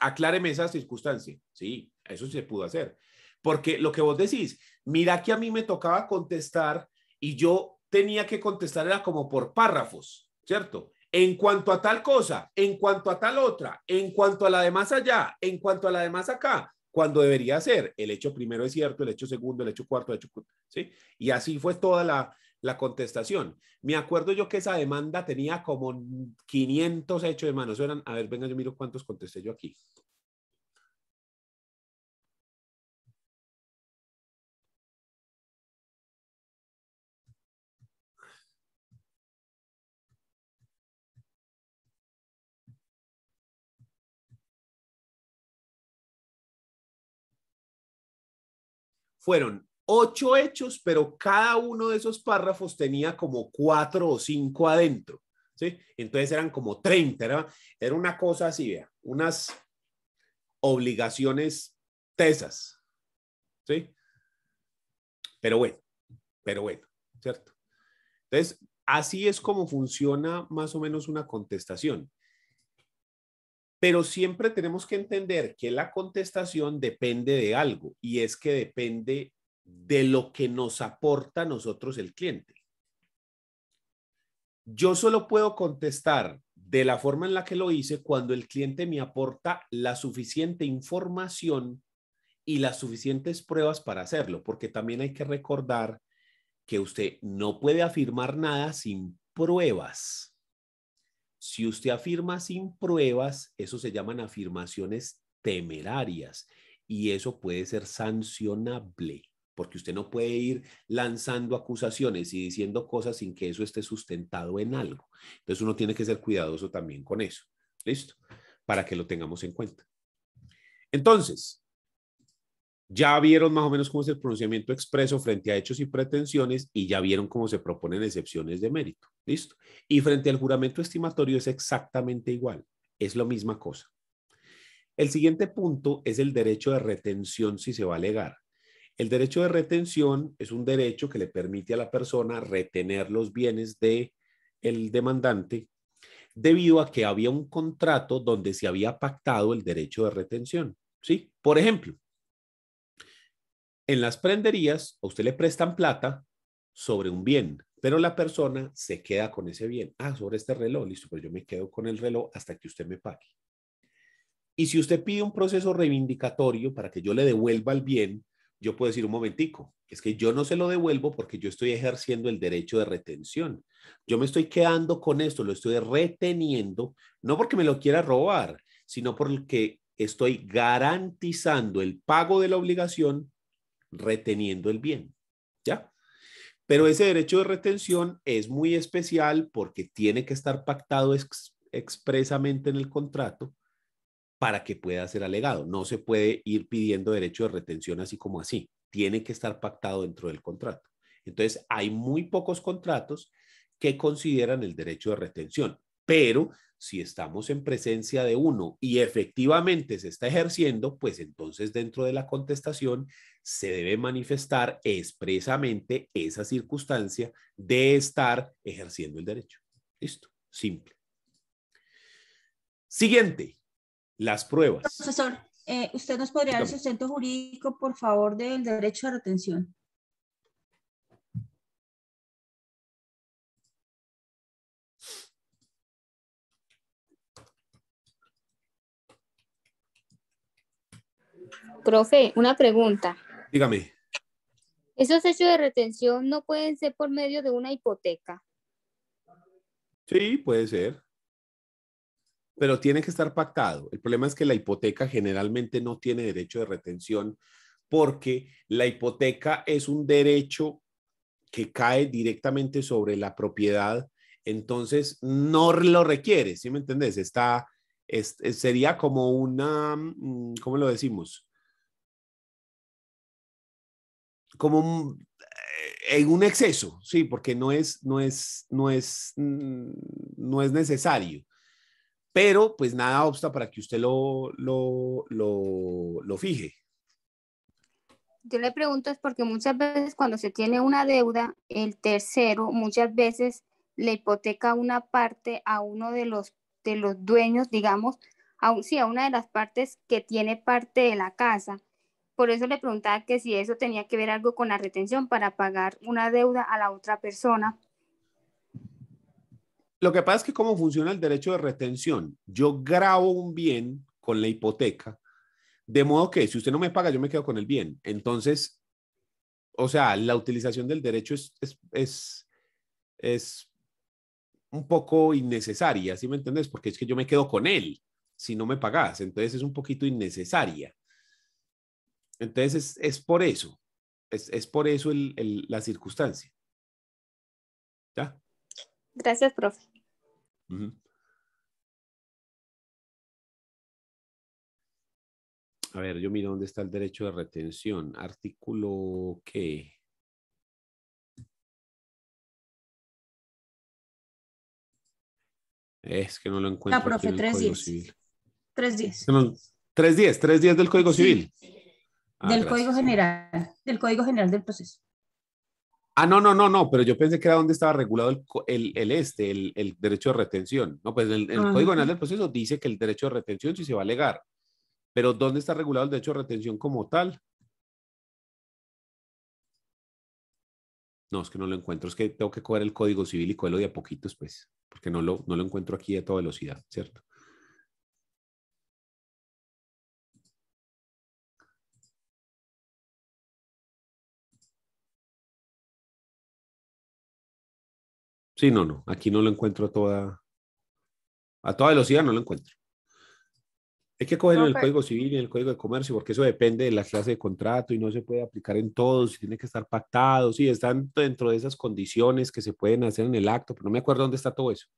Acláreme esa circunstancia. Sí, eso se pudo hacer. Porque lo que vos decís, mira que a mí me tocaba contestar y yo tenía que contestar era como por párrafos, ¿cierto? En cuanto a tal cosa, en cuanto a tal otra, en cuanto a la más allá, en cuanto a la demás acá, cuando debería ser el hecho primero es cierto, el hecho segundo, el hecho cuarto, el hecho, ¿sí? Y así fue toda la, la contestación. Me acuerdo yo que esa demanda tenía como 500 hechos de manos. Eran, a ver, venga, yo miro cuántos contesté yo aquí. Fueron ocho hechos, pero cada uno de esos párrafos tenía como cuatro o cinco adentro. ¿sí? Entonces eran como treinta, era, era una cosa así, vea, unas obligaciones tesas. ¿sí? Pero bueno, pero bueno, ¿cierto? Entonces, así es como funciona más o menos una contestación. Pero siempre tenemos que entender que la contestación depende de algo y es que depende de lo que nos aporta a nosotros el cliente. Yo solo puedo contestar de la forma en la que lo hice cuando el cliente me aporta la suficiente información y las suficientes pruebas para hacerlo, porque también hay que recordar que usted no puede afirmar nada sin pruebas. Si usted afirma sin pruebas, eso se llaman afirmaciones temerarias y eso puede ser sancionable porque usted no puede ir lanzando acusaciones y diciendo cosas sin que eso esté sustentado en algo. Entonces uno tiene que ser cuidadoso también con eso. ¿Listo? Para que lo tengamos en cuenta. Entonces, ya vieron más o menos cómo es el pronunciamiento expreso frente a hechos y pretensiones y ya vieron cómo se proponen excepciones de mérito. ¿Listo? Y frente al juramento estimatorio es exactamente igual. Es la misma cosa. El siguiente punto es el derecho de retención si se va a alegar. El derecho de retención es un derecho que le permite a la persona retener los bienes de el demandante debido a que había un contrato donde se había pactado el derecho de retención, ¿sí? Por ejemplo, en las prenderías a usted le prestan plata sobre un bien, pero la persona se queda con ese bien. Ah, sobre este reloj, listo, pero pues yo me quedo con el reloj hasta que usted me pague. Y si usted pide un proceso reivindicatorio para que yo le devuelva el bien, yo puedo decir un momentico, es que yo no se lo devuelvo porque yo estoy ejerciendo el derecho de retención. Yo me estoy quedando con esto, lo estoy reteniendo, no porque me lo quiera robar, sino porque estoy garantizando el pago de la obligación reteniendo el bien. ¿Ya? Pero ese derecho de retención es muy especial porque tiene que estar pactado expresamente en el contrato para que pueda ser alegado. No se puede ir pidiendo derecho de retención así como así. Tiene que estar pactado dentro del contrato. Entonces, hay muy pocos contratos que consideran el derecho de retención, pero si estamos en presencia de uno y efectivamente se está ejerciendo, pues entonces dentro de la contestación se debe manifestar expresamente esa circunstancia de estar ejerciendo el derecho. Listo, simple. Siguiente, las pruebas. Profesor, eh, ¿usted nos podría dar el sustento jurídico, por favor, del derecho a retención? Profe, una pregunta. Dígame. Esos hechos de retención no pueden ser por medio de una hipoteca. Sí, puede ser pero tiene que estar pactado. El problema es que la hipoteca generalmente no tiene derecho de retención porque la hipoteca es un derecho que cae directamente sobre la propiedad, entonces no lo requiere, ¿sí me entendés? Está, eh, sería como una, mm, ¿cómo lo decimos? Como un, eh, en un exceso, sí, porque no es, no es, no es, mm, no es necesario pero pues nada obsta para que usted lo, lo, fije. Yo le pregunto es porque muchas veces cuando se tiene una deuda, el tercero muchas veces le hipoteca una parte a uno de los, de los dueños, digamos, a, sí, a una de las partes que tiene parte de la casa. Por eso le preguntaba que si eso tenía que ver algo con la retención para pagar una deuda a la otra persona, lo que pasa es que cómo funciona el derecho de retención. Yo grabo un bien con la hipoteca, de modo que si usted no me paga, yo me quedo con el bien. Entonces, o sea, la utilización del derecho es, es, es, un poco innecesaria, ¿sí me entendés? Porque es que yo me quedo con él si no me pagas Entonces es un poquito innecesaria. Entonces es, por eso. Es, por eso la circunstancia. ¿Ya? Gracias, profe. A ver, yo miro dónde está el derecho de retención. Artículo qué. Es que no lo encuentro. La ah, profe, Tres 310. 310, 310 del Código Civil. Ah, del Código General, del Código General del Proceso. Ah, no, no, no, no, pero yo pensé que era donde estaba regulado el, el, este, el, derecho de retención. No, pues el, ah. Código Penal del Proceso dice que el derecho de retención sí se va a alegar, pero ¿dónde está regulado el derecho de retención como tal? No, es que no lo encuentro, es que tengo que coger el Código Civil y cogerlo de a poquitos, pues, porque no lo, no lo encuentro aquí a toda velocidad, ¿cierto? Sí, no, no. Aquí no lo encuentro a toda, a toda velocidad, no lo encuentro. Hay que coger en el Código Civil y en el Código de Comercio, porque eso depende de la clase de contrato y no se puede aplicar en todos, tiene que estar pactado, sí, están dentro de esas condiciones que se pueden hacer en el acto, pero no me acuerdo dónde está todo eso.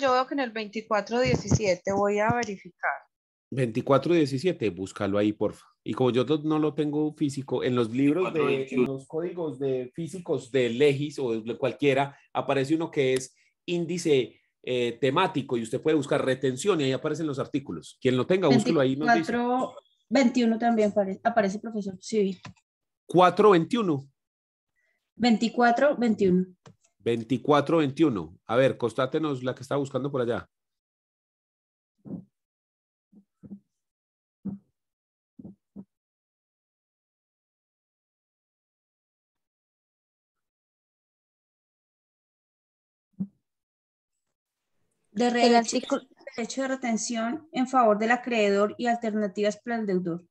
yo veo que en el 2417 voy a verificar. 2417, búscalo ahí, porfa. Y como yo no lo tengo físico, en los libros de los códigos de físicos de Legis o de cualquiera, aparece uno que es índice eh, temático y usted puede buscar retención y ahí aparecen los artículos. Quien lo tenga, búscalo ahí. 421 21 también aparece, aparece profesor civil. 421. 24, 21. 24, A ver, constátenos la que está buscando por allá. de derecho, derecho de retención en favor del acreedor y alternativas para el deudor.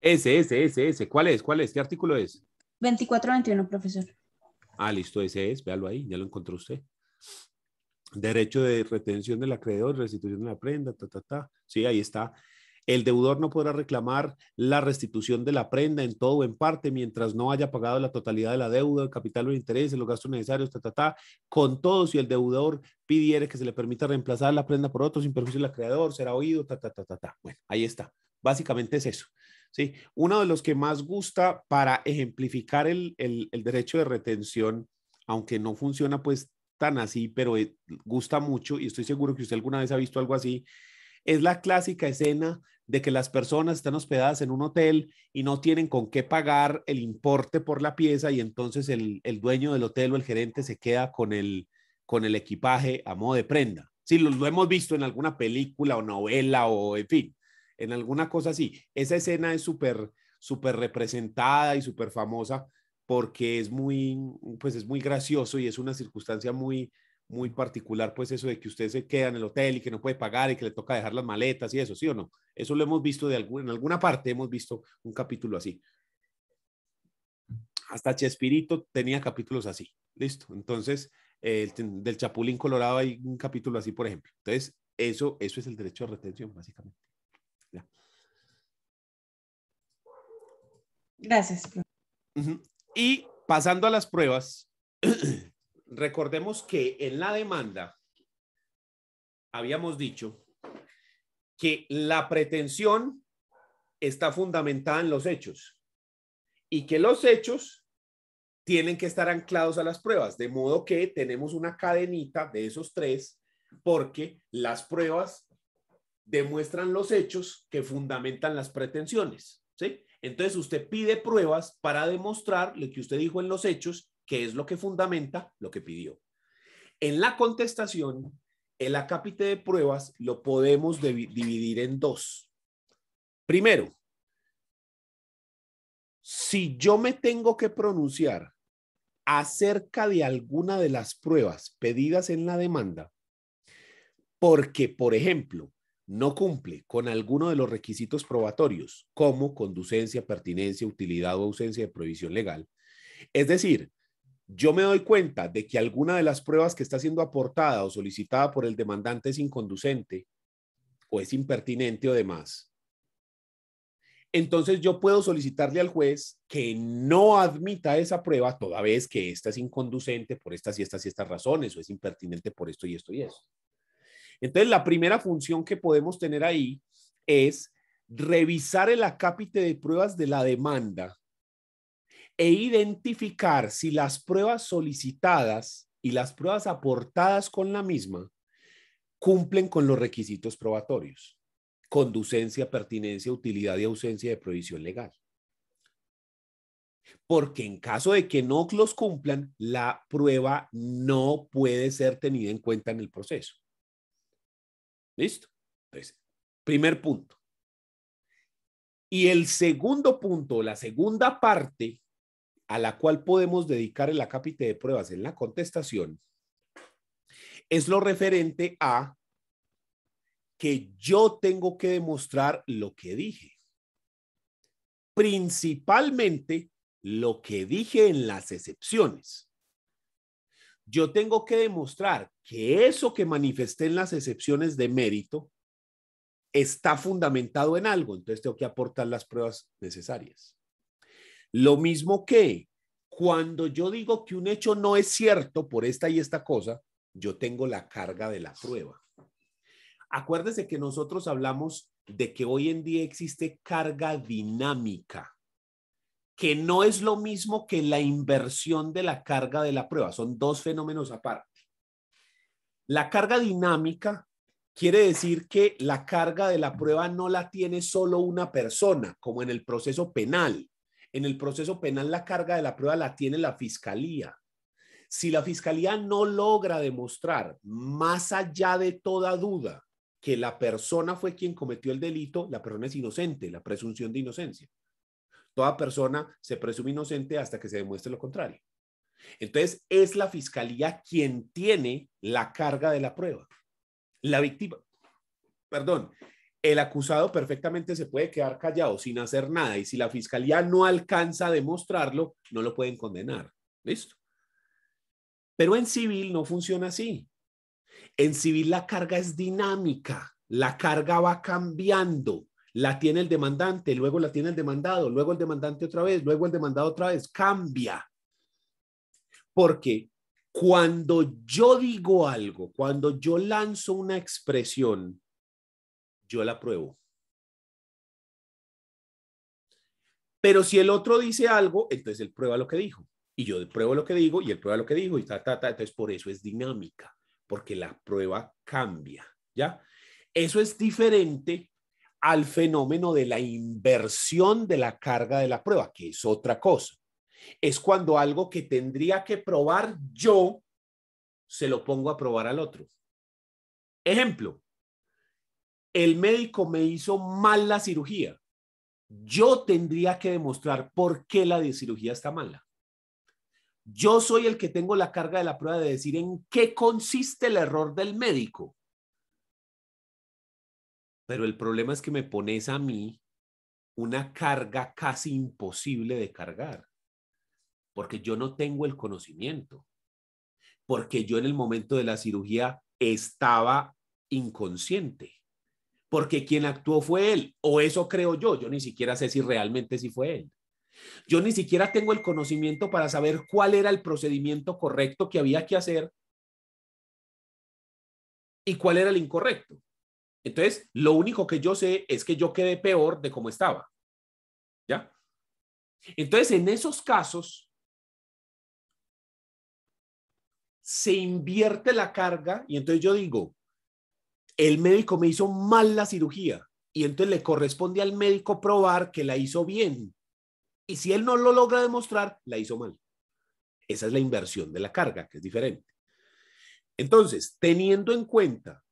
Ese, ese, ese, ese. ¿Cuál es? ¿Cuál es? ¿Qué artículo es? 2421, profesor. Ah, listo, ese es. Véalo ahí, ya lo encontró usted. Derecho de retención del acreedor, restitución de la prenda, ta, ta, ta. Sí, ahí está. El deudor no podrá reclamar la restitución de la prenda en todo o en parte mientras no haya pagado la totalidad de la deuda, el capital o intereses, los gastos necesarios, ta, ta, ta. Con todo, si el deudor pidiere que se le permita reemplazar la prenda por otro sin perjuicio del acreedor, será oído, ta, ta, ta, ta, ta. Bueno, ahí está. Básicamente es eso. ¿sí? Uno de los que más gusta para ejemplificar el, el derecho de retención, aunque no funciona pues tan así, pero eh, gusta mucho y estoy seguro que usted alguna vez ha visto algo así, es la clásica escena de que las personas están hospedadas en un hotel y no tienen con qué pagar el importe por la pieza y entonces el, dueño del hotel o el gerente se queda con el, con el equipaje a modo de prenda. sí, lo, hemos visto en alguna película o novela o en fin, en alguna cosa así. Esa escena es súper, super representada y súper famosa porque es muy, pues es muy gracioso y es una circunstancia muy, muy particular, pues eso de que usted se queda en el hotel y que no puede pagar y que le toca dejar las maletas y eso, ¿sí o no? Eso lo hemos visto de alguna, en alguna parte, hemos visto un capítulo así. Hasta Chespirito tenía capítulos así, listo. Entonces, del Chapulín Colorado hay un capítulo así, por ejemplo. Entonces, eso, eso es el derecho de retención, básicamente. Gracias. Y pasando a las pruebas. [clears throat] recordemos que en la demanda habíamos dicho que la pretensión está fundamentada en los hechos y que los hechos tienen que estar anclados a las pruebas, de modo que tenemos una cadenita de esos tres porque las pruebas demuestran los hechos que fundamentan las pretensiones, Entonces usted pide pruebas para demostrar lo que usted dijo en los hechos que es lo que fundamenta lo que pidió. En la contestación, el acápite de pruebas lo podemos dividir en dos. Primero, si yo me tengo que pronunciar acerca de alguna de las pruebas pedidas en la demanda, porque, por ejemplo, no cumple con alguno de los requisitos probatorios, como conducencia, pertinencia, utilidad o ausencia de prohibición legal. Es decir, yo me doy cuenta de que alguna de las pruebas que está siendo aportada o solicitada por el demandante es inconducente o es impertinente o demás, entonces yo puedo solicitarle al juez que no admita esa prueba toda vez que esta es inconducente por estas y estas y estas razones o es impertinente por esto y esto y eso. Entonces la primera función que podemos tener ahí es revisar el acápite de pruebas de la demanda e identificar si las pruebas solicitadas y las pruebas aportadas con la misma cumplen con los requisitos probatorios, conducencia, pertinencia, utilidad y ausencia de prohibición legal. Porque en caso de que no los cumplan, la prueba no puede ser tenida en cuenta en el proceso. ¿Listo? primer punto. Y el segundo punto, la segunda parte a la cual podemos dedicar el acápite de pruebas en la contestación es lo referente a que yo tengo que demostrar lo que dije. Principalmente lo que dije en las excepciones. Yo tengo que demostrar que eso que manifesté en las excepciones de mérito está fundamentado en algo, entonces tengo que aportar las pruebas necesarias. Lo mismo que cuando yo digo que un hecho no es cierto por esta y esta cosa, yo tengo la carga de la prueba. Acuérdese que nosotros hablamos de que hoy en día existe carga dinámica, que no es lo mismo que la inversión de la carga de la prueba, son dos fenómenos aparte. La carga dinámica quiere decir que la carga de la prueba no la tiene solo una persona, como en el proceso penal, en el proceso penal la carga de la prueba la tiene la fiscalía. Si la fiscalía no logra demostrar, más allá de toda duda, que la persona fue quien cometió el delito, la persona es inocente, la presunción de inocencia. Toda persona se presume inocente hasta que se demuestre lo contrario. Entonces, es la fiscalía quien tiene la carga de la prueba. La víctima, perdón, el acusado perfectamente se puede quedar callado sin hacer nada y si la fiscalía no alcanza a demostrarlo, no lo pueden condenar. ¿Listo? Pero en civil no funciona así. En civil la carga es dinámica, la carga va cambiando. La tiene el demandante, luego la tiene el demandado, luego el demandante otra vez, luego el demandado otra vez, cambia. Porque cuando yo digo algo, cuando yo lanzo una expresión, yo la pruebo. Pero si el otro dice algo, entonces él prueba lo que dijo. Y yo pruebo lo que digo y él prueba lo que dijo, y ta, ta, ta. Entonces por eso es dinámica, porque la prueba cambia, ¿ya? Eso es diferente al fenómeno de la inversión de la carga de la prueba, que es otra cosa. Es cuando algo que tendría que probar yo, se lo pongo a probar al otro. Ejemplo, el médico me hizo mal la cirugía, yo tendría que demostrar por qué la de cirugía está mala. Yo soy el que tengo la carga de la prueba de decir en qué consiste el error del médico. Pero el problema es que me pones a mí una carga casi imposible de cargar, porque yo no tengo el conocimiento, porque yo en el momento de la cirugía estaba inconsciente porque quien actuó fue él, o eso creo yo, yo ni siquiera sé si realmente si fue él. Yo ni siquiera tengo el conocimiento para saber cuál era el procedimiento correcto que había que hacer y cuál era el incorrecto. Entonces, lo único que yo sé es que yo quedé peor de cómo estaba. ¿Ya? Entonces, en esos casos, se invierte la carga y entonces yo digo, el médico me hizo mal la cirugía y entonces le corresponde al médico probar que la hizo bien. Y si él no lo logra demostrar, la hizo mal. Esa es la inversión de la carga, que es diferente. Entonces, teniendo en cuenta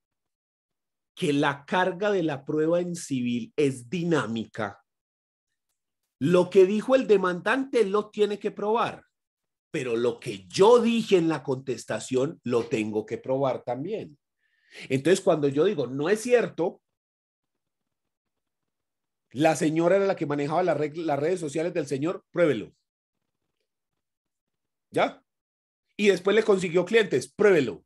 que la carga de la prueba en civil es dinámica, lo que dijo el demandante lo tiene que probar, pero lo que yo dije en la contestación lo tengo que probar también. Entonces, cuando yo digo, no es cierto, la señora era la que manejaba las redes sociales del señor, pruébelo. ¿Ya? Y después le consiguió clientes, pruébelo.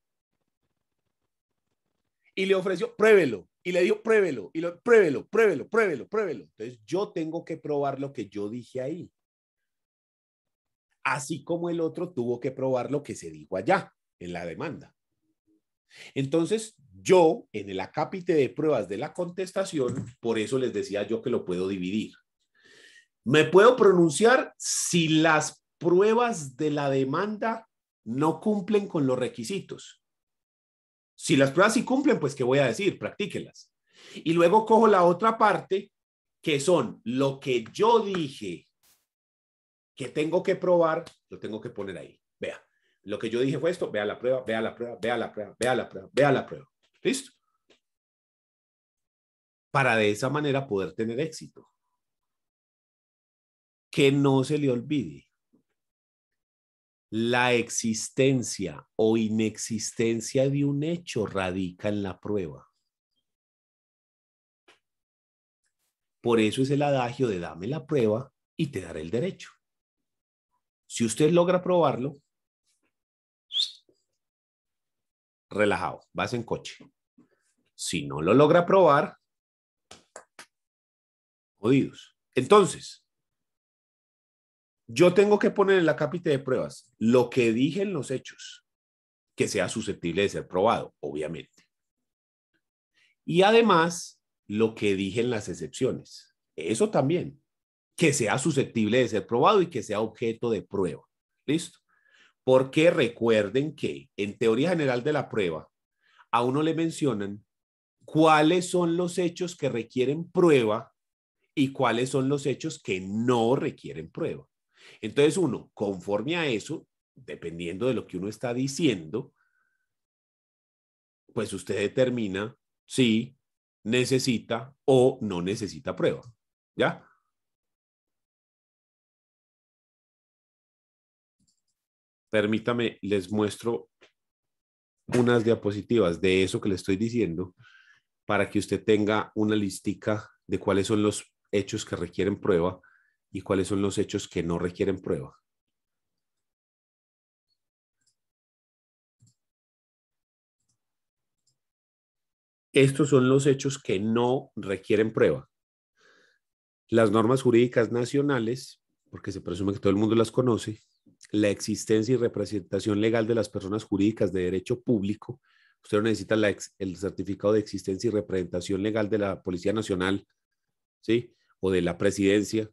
Y le ofreció, pruébelo. Y le dijo, pruébelo. Y lo, pruébelo, pruébelo, pruébelo, pruébelo. Entonces yo tengo que probar lo que yo dije ahí. Así como el otro tuvo que probar lo que se dijo allá, en la demanda. Entonces, yo en el acápite de pruebas de la contestación, por eso les decía yo que lo puedo dividir. Me puedo pronunciar si las pruebas de la demanda no cumplen con los requisitos. Si las pruebas sí cumplen, pues ¿qué voy a decir? Practíquelas. Y luego cojo la otra parte, que son lo que yo dije que tengo que probar, lo tengo que poner ahí. Vea. Lo que yo dije fue esto, vea la prueba, vea la prueba, vea la prueba, vea la prueba, vea la prueba. ¿Listo? Para de esa manera poder tener éxito. Que no se le olvide la existencia o inexistencia de un hecho radica en la prueba. Por eso es el adagio de dame la prueba y te daré el derecho. Si usted logra probarlo, relajado, vas en coche. Si no lo logra probar, jodidos. Entonces, yo tengo que poner en la cápita de pruebas lo que dije en los hechos, que sea susceptible de ser probado, obviamente. Y además, lo que dije en las excepciones, eso también, que sea susceptible de ser probado y que sea objeto de prueba. ¿Listo? Porque recuerden que en teoría general de la prueba, a uno le mencionan cuáles son los hechos que requieren prueba y cuáles son los hechos que no requieren prueba. Entonces uno, conforme a eso, dependiendo de lo que uno está diciendo, pues usted determina si necesita o no necesita prueba. ¿Ya? Permítame, les muestro unas diapositivas de eso que le estoy diciendo para que usted tenga una listica de cuáles son los hechos que requieren prueba y cuáles son los hechos que no requieren prueba. Estos son los hechos que no requieren prueba. Las normas jurídicas nacionales, porque se presume que todo el mundo las conoce, la existencia y representación legal de las personas jurídicas de derecho público. Usted no necesita el certificado de existencia y representación legal de la Policía Nacional, ¿sí? O de la presidencia.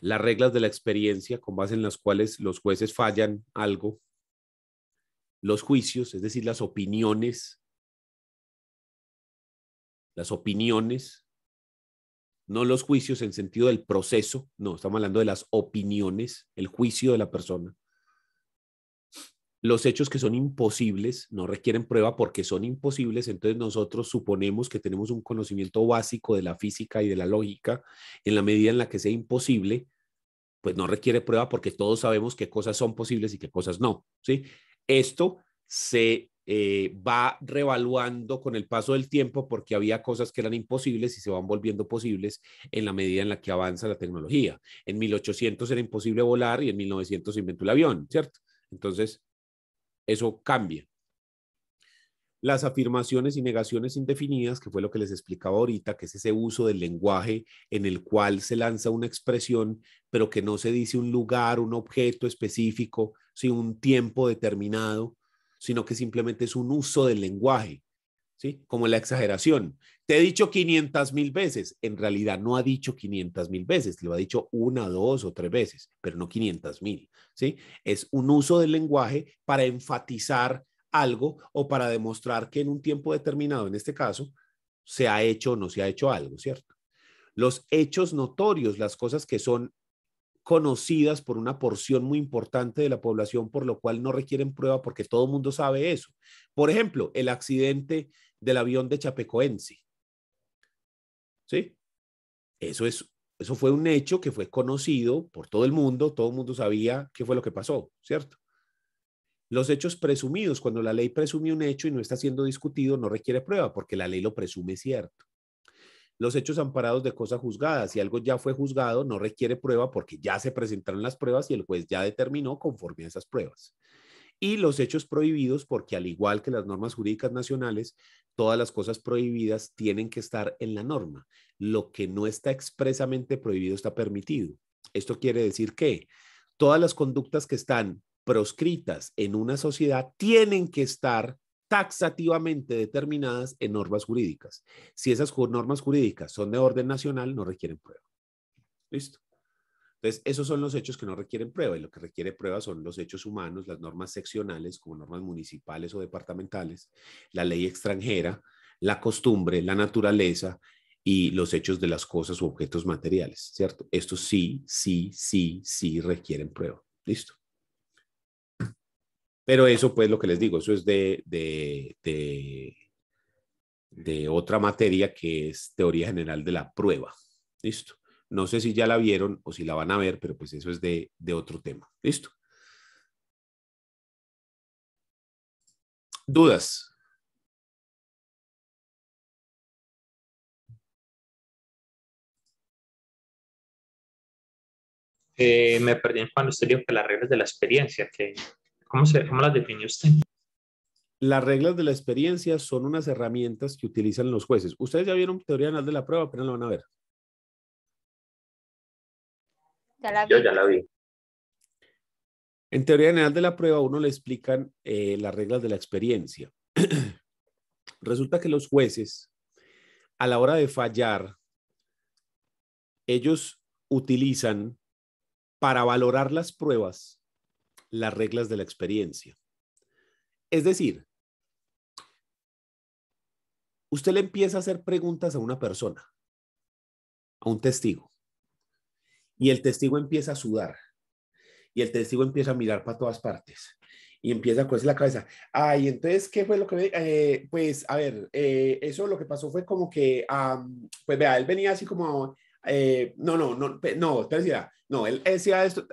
Las reglas de la experiencia con base en las cuales los jueces fallan algo. Los juicios, es decir, las opiniones. Las opiniones no los juicios en sentido del proceso, no, estamos hablando de las opiniones, el juicio de la persona. Los hechos que son imposibles no requieren prueba porque son imposibles, entonces nosotros suponemos que tenemos un conocimiento básico de la física y de la lógica, en la medida en la que sea imposible, pues no requiere prueba porque todos sabemos qué cosas son posibles y qué cosas no, ¿sí? Esto se eh, va revaluando con el paso del tiempo porque había cosas que eran imposibles y se van volviendo posibles en la medida en la que avanza la tecnología. En 1800 era imposible volar y en 1900 se inventó el avión, ¿cierto? Entonces, eso cambia. Las afirmaciones y negaciones indefinidas, que fue lo que les explicaba ahorita, que es ese uso del lenguaje en el cual se lanza una expresión, pero que no se dice un lugar, un objeto específico, sino un tiempo determinado, sino que simplemente es un uso del lenguaje, ¿sí? Como la exageración. Te he dicho 500 mil veces, en realidad no ha dicho 500 mil veces, lo ha dicho una, dos o tres veces, pero no 500 mil, ¿sí? Es un uso del lenguaje para enfatizar algo o para demostrar que en un tiempo determinado, en este caso, se ha hecho o no se ha hecho algo, ¿cierto? Los hechos notorios, las cosas que son conocidas por una porción muy importante de la población, por lo cual no requieren prueba porque todo el mundo sabe eso. Por ejemplo, el accidente del avión de Chapecoense. ¿Sí? Eso, es, eso fue un hecho que fue conocido por todo el mundo, todo el mundo sabía qué fue lo que pasó, ¿cierto? Los hechos presumidos, cuando la ley presume un hecho y no está siendo discutido, no requiere prueba porque la ley lo presume cierto. Los hechos amparados de cosas juzgadas Si algo ya fue juzgado, no requiere prueba porque ya se presentaron las pruebas y el juez ya determinó conforme a esas pruebas. Y los hechos prohibidos, porque al igual que las normas jurídicas nacionales, todas las cosas prohibidas tienen que estar en la norma. Lo que no está expresamente prohibido está permitido. Esto quiere decir que todas las conductas que están proscritas en una sociedad tienen que estar taxativamente determinadas en normas jurídicas. Si esas normas jurídicas son de orden nacional, no requieren prueba. ¿Listo? Entonces, esos son los hechos que no requieren prueba y lo que requiere prueba son los hechos humanos, las normas seccionales como normas municipales o departamentales, la ley extranjera, la costumbre, la naturaleza y los hechos de las cosas u objetos materiales, ¿cierto? Estos sí, sí, sí, sí requieren prueba. Listo. Pero eso, pues, lo que les digo, eso es de, de, otra materia que es teoría general de la prueba. Listo. No sé si ya la vieron o si la van a ver, pero pues eso es de, otro tema. Listo. ¿Dudas? Eh, me perdí cuando usted dijo que las reglas de la experiencia, que ¿Cómo, las define usted? Las reglas de la experiencia son unas herramientas que utilizan los jueces. Ustedes ya vieron teoría general de la prueba, pero no la van a ver. Ya Yo ya la vi. En teoría general de la prueba, uno le explican eh, las reglas de la experiencia. [clears throat] Resulta que los jueces, a la hora de fallar, ellos utilizan para valorar las pruebas las reglas de la experiencia. Es decir, usted le empieza a hacer preguntas a una persona, a un testigo, y el testigo empieza a sudar, y el testigo empieza a mirar para todas partes, y empieza a cogerse la cabeza. Ay, entonces, ¿qué fue lo que... Eh, pues, a ver, eh, eso lo que pasó fue como que, pues vea, él venía así como, eh, no, no, no, no, decía... no, él decía esto,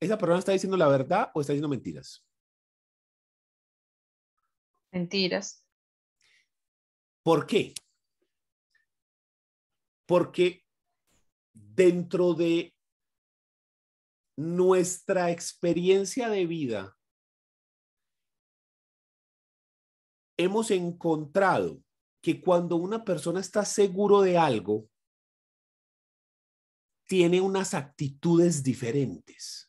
¿esa persona está diciendo la verdad o está diciendo mentiras? Mentiras. ¿Por qué? Porque dentro de nuestra experiencia de vida, hemos encontrado que cuando una persona está seguro de algo, tiene unas actitudes diferentes.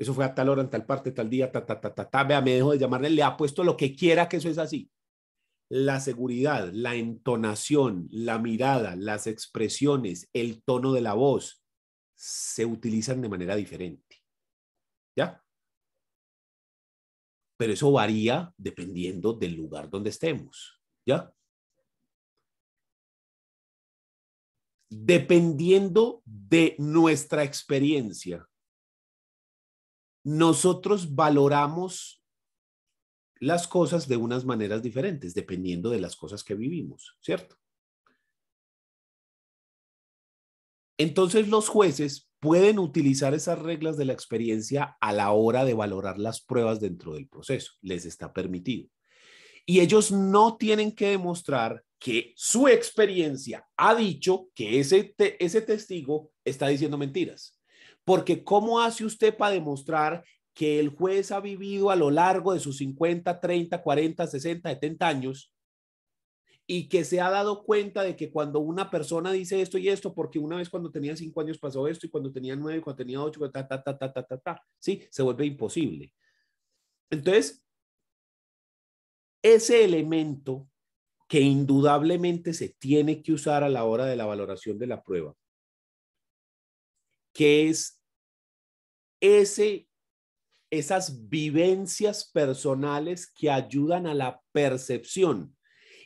Eso fue a tal hora, en tal parte, tal día, ta, ta, ta, ta, ta. Vea, me dejo de llamarle, le ha puesto lo que quiera que eso es así. La seguridad, la entonación, la mirada, las expresiones, el tono de la voz se utilizan de manera diferente. ¿Ya? Pero eso varía dependiendo del lugar donde estemos. ¿Ya? dependiendo de nuestra experiencia, nosotros valoramos las cosas de unas maneras diferentes, dependiendo de las cosas que vivimos, ¿cierto? Entonces los jueces pueden utilizar esas reglas de la experiencia a la hora de valorar las pruebas dentro del proceso, les está permitido. Y ellos no tienen que demostrar que su experiencia ha dicho que ese, ese testigo está diciendo mentiras. Porque ¿cómo hace usted para demostrar que el juez ha vivido a lo largo de sus 50, 30, 40, 60, 70 años y que se ha dado cuenta de que cuando una persona dice esto y esto, porque una vez cuando tenía 5 años pasó esto y cuando tenía 9, cuando tenía 8, ta, ta, ta, ta, ta, sí, se vuelve imposible. Entonces, ese elemento que indudablemente se tiene que usar a la hora de la valoración de la prueba, que es ese, esas vivencias personales que ayudan a la percepción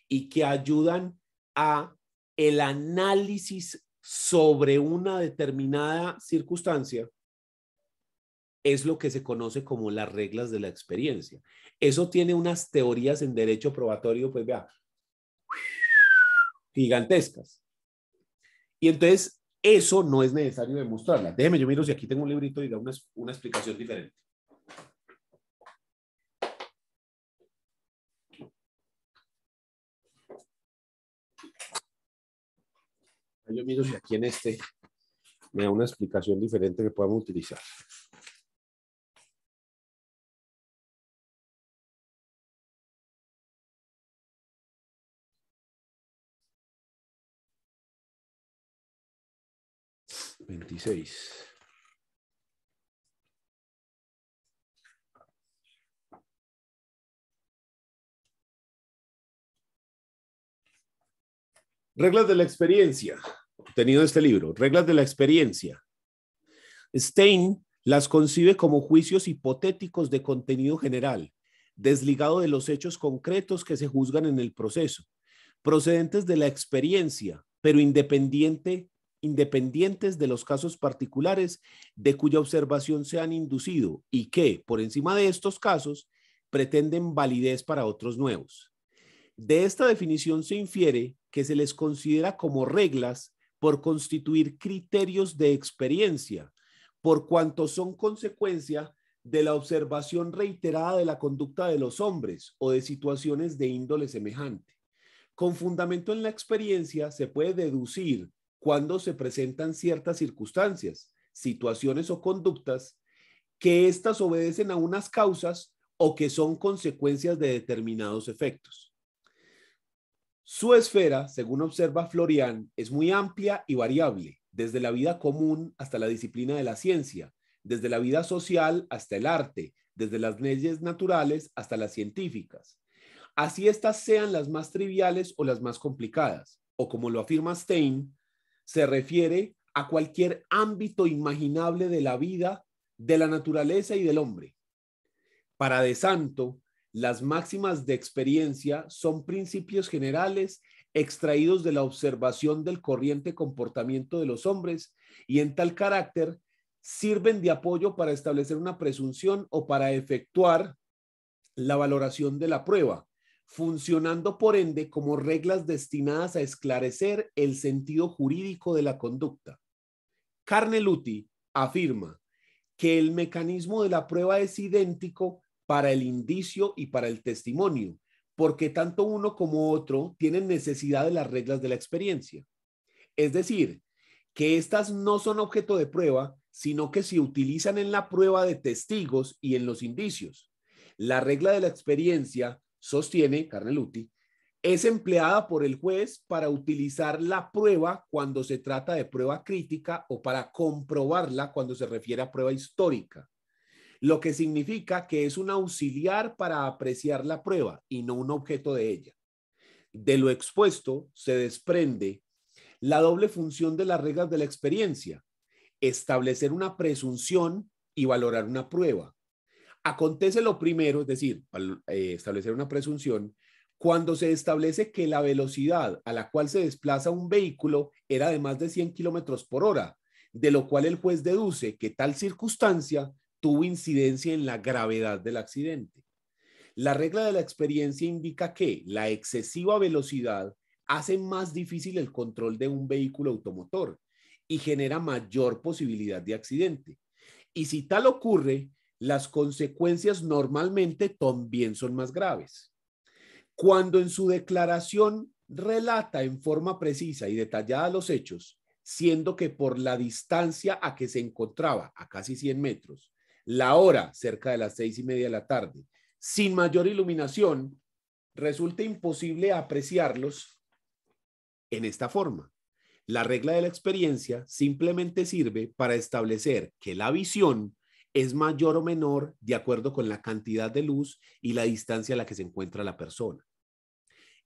y que ayudan a el análisis sobre una determinada circunstancia es lo que se conoce como las reglas de la experiencia. Eso tiene unas teorías en derecho probatorio, pues vea, gigantescas. Y entonces eso no es necesario demostrarla. Déjeme, yo miro si aquí tengo un librito y da una, explicación diferente. Yo miro si aquí en este me da una explicación diferente que podamos utilizar. 26. Reglas de la experiencia. Obtenido este libro. Reglas de la experiencia. Stein las concibe como juicios hipotéticos de contenido general, desligado de los hechos concretos que se juzgan en el proceso, procedentes de la experiencia, pero independiente independientes de los casos particulares de cuya observación se han inducido y que, por encima de estos casos, pretenden validez para otros nuevos. De esta definición se infiere que se les considera como reglas por constituir criterios de experiencia, por cuanto son consecuencia de la observación reiterada de la conducta de los hombres o de situaciones de índole semejante. Con fundamento en la experiencia se puede deducir cuando se presentan ciertas circunstancias, situaciones o conductas que éstas obedecen a unas causas o que son consecuencias de determinados efectos. Su esfera, según observa Florian, es muy amplia y variable, desde la vida común hasta la disciplina de la ciencia, desde la vida social hasta el arte, desde las leyes naturales hasta las científicas. Así estas sean las más triviales o las más complicadas, o como lo afirma Stein, se refiere a cualquier ámbito imaginable de la vida, de la naturaleza y del hombre. Para De Santo, las máximas de experiencia son principios generales extraídos de la observación del corriente comportamiento de los hombres y en tal carácter sirven de apoyo para establecer una presunción o para efectuar la valoración de la prueba, funcionando por ende como reglas destinadas a esclarecer el sentido jurídico de la conducta. Carneluti afirma que el mecanismo de la prueba es idéntico para el indicio y para el testimonio, porque tanto uno como otro tienen necesidad de las reglas de la experiencia. Es decir, que éstas no son objeto de prueba, sino que se utilizan en la prueba de testigos y en los indicios. La regla de la experiencia sostiene Carneluti, es empleada por el juez para utilizar la prueba cuando se trata de prueba crítica o para comprobarla cuando se refiere a prueba histórica, lo que significa que es un auxiliar para apreciar la prueba y no un objeto de ella. De lo expuesto se desprende la doble función de las reglas de la experiencia, establecer una presunción y valorar una prueba Acontece lo primero, es decir, eh, establecer una presunción, cuando se establece que la velocidad a la cual se desplaza un vehículo era de más de 100 kilómetros por hora, de lo cual el juez deduce que tal circunstancia tuvo incidencia en la gravedad del accidente. La regla de la experiencia indica que la excesiva velocidad hace más difícil el control de un vehículo automotor y genera mayor posibilidad de accidente. Y si tal ocurre, las consecuencias normalmente también son más graves. Cuando en su declaración relata en forma precisa y detallada los hechos, siendo que por la distancia a que se encontraba, a casi 100 metros, la hora cerca de las seis y media de la tarde, sin mayor iluminación, resulta imposible apreciarlos en esta forma. La regla de la experiencia simplemente sirve para establecer que la visión es mayor o menor de acuerdo con la cantidad de luz y la distancia a la que se encuentra la persona.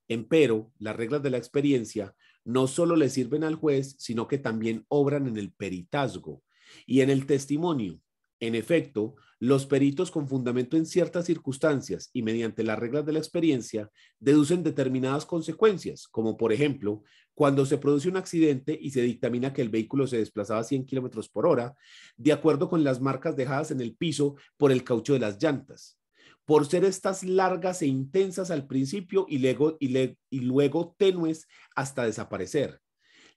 Empero, las reglas de la experiencia no solo le sirven al juez, sino que también obran en el peritazgo y en el testimonio, en efecto, los peritos con fundamento en ciertas circunstancias y mediante las reglas de la experiencia deducen determinadas consecuencias, como por ejemplo, cuando se produce un accidente y se dictamina que el vehículo se desplazaba a 100 kilómetros por hora, de acuerdo con las marcas dejadas en el piso por el caucho de las llantas. Por ser estas largas e intensas al principio y luego, y luego tenues hasta desaparecer.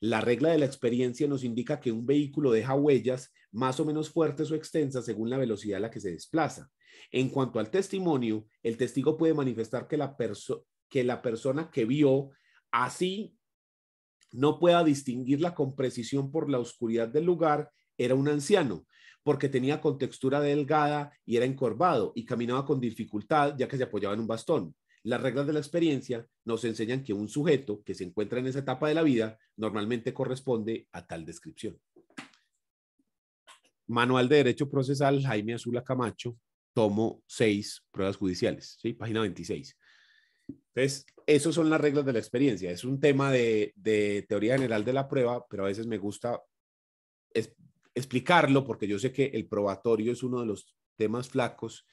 La regla de la experiencia nos indica que un vehículo deja huellas más o menos fuertes o extensas según la velocidad a la que se desplaza. En cuanto al testimonio, el testigo puede manifestar que la, que la persona que vio así no pueda distinguirla con precisión por la oscuridad del lugar, era un anciano, porque tenía contextura delgada y era encorvado y caminaba con dificultad ya que se apoyaba en un bastón. Las reglas de la experiencia nos enseñan que un sujeto que se encuentra en esa etapa de la vida normalmente corresponde a tal descripción. Manual de Derecho Procesal, Jaime Azula Camacho, tomo seis pruebas judiciales, ¿sí? Página 26. Entonces, esas son las reglas de la experiencia. Es un tema de, de teoría general de la prueba, pero a veces me gusta explicarlo porque yo sé que el probatorio es uno de los temas flacos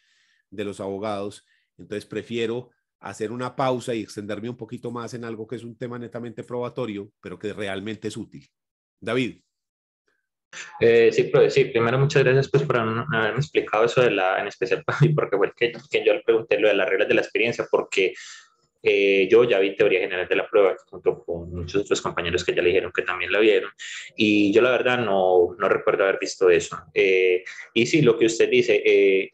de los abogados, entonces prefiero hacer una pausa y extenderme un poquito más en algo que es un tema netamente probatorio, pero que realmente es útil. David. Eh, sí, pues, sí, primero muchas gracias pues, por haberme explicado eso de la, en especial para [laughs] mí, porque fue que, que yo le pregunté lo de las reglas de la experiencia, porque eh, yo ya vi teoría general de la prueba junto con muchos otros compañeros que ya le dijeron que también la vieron y yo la verdad no, no recuerdo haber visto eso. Eh, y sí, lo que usted dice,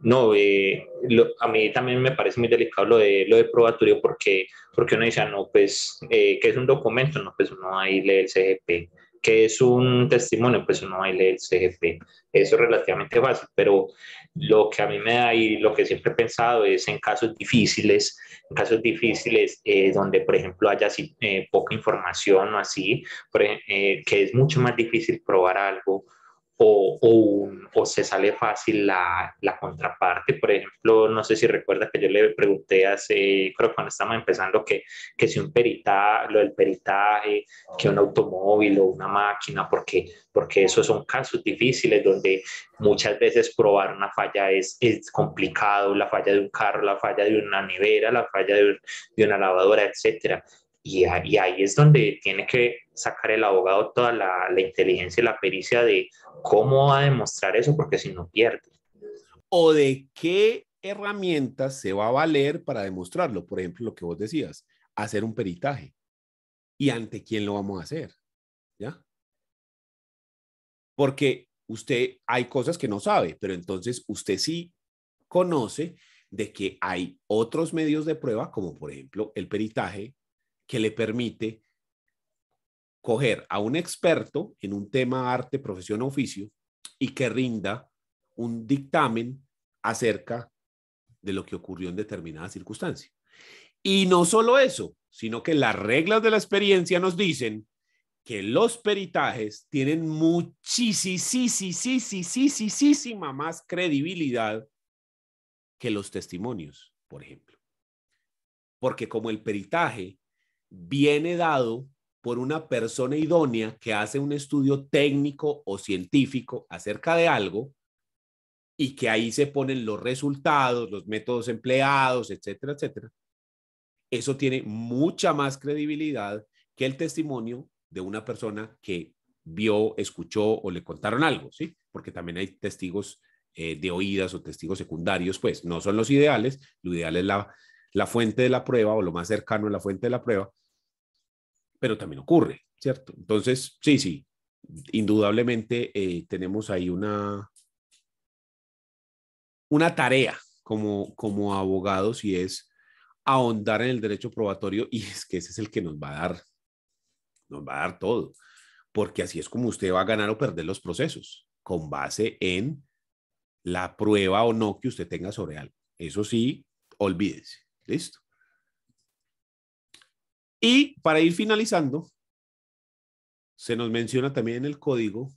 no, a mí también me parece muy delicado lo de, lo de probatorio porque, porque uno dice, ah, no, pues, que es un documento? No, pues uno ahí lee el CGP que es un testimonio, pues uno va lee el CGP. Eso es relativamente fácil, pero lo que a mí me da y lo que siempre he pensado es en casos difíciles, en casos difíciles eh, donde, por ejemplo, haya eh, poca información o así, eh, que es mucho más difícil probar algo o, o, se sale fácil la, la, contraparte. Por ejemplo, no sé si recuerdas que yo le pregunté hace, creo que cuando estábamos empezando, que, que si un peritaje, lo del peritaje, eh, que un automóvil o una máquina, porque, porque esos son casos difíciles donde muchas veces probar una falla es, es complicado, la falla de un carro, la falla de una nevera, la falla de, de una lavadora, etcétera. Y, ahí es donde tiene que sacar el abogado toda la, inteligencia y la pericia de cómo va a demostrar eso, porque si no pierde. O de qué herramientas se va a valer para demostrarlo. Por ejemplo, lo que vos decías, hacer un peritaje. ¿Y ante quién lo vamos a hacer? ¿Ya? Porque usted hay cosas que no sabe, pero entonces usted sí conoce de que hay otros medios de prueba, como por ejemplo el peritaje, que le permite coger a un experto en un tema arte, profesión o oficio y que rinda un dictamen acerca de lo que ocurrió en determinada circunstancia. Y no solo eso, sino que las reglas de la experiencia nos dicen que los peritajes tienen muchísima más credibilidad que los testimonios, por ejemplo. Porque como el peritaje viene dado por una persona idónea que hace un estudio técnico o científico acerca de algo y que ahí se ponen los resultados, los métodos empleados, etcétera, etcétera, eso tiene mucha más credibilidad que el testimonio de una persona que vio, escuchó o le contaron algo, ¿sí? Porque también hay testigos eh, de oídas o testigos secundarios, pues no son los ideales, lo ideal es la, la fuente de la prueba o lo más cercano a la fuente de la prueba, pero también ocurre, ¿cierto? Entonces, sí, sí, indudablemente eh, tenemos ahí una, una tarea como, como abogados y es ahondar en el derecho probatorio y es que ese es el que nos va a dar, nos va a dar todo, porque así es como usted va a ganar o perder los procesos, con base en la prueba o no que usted tenga sobre algo. Eso sí, olvídese. Listo. Y para ir finalizando, se nos menciona también en el código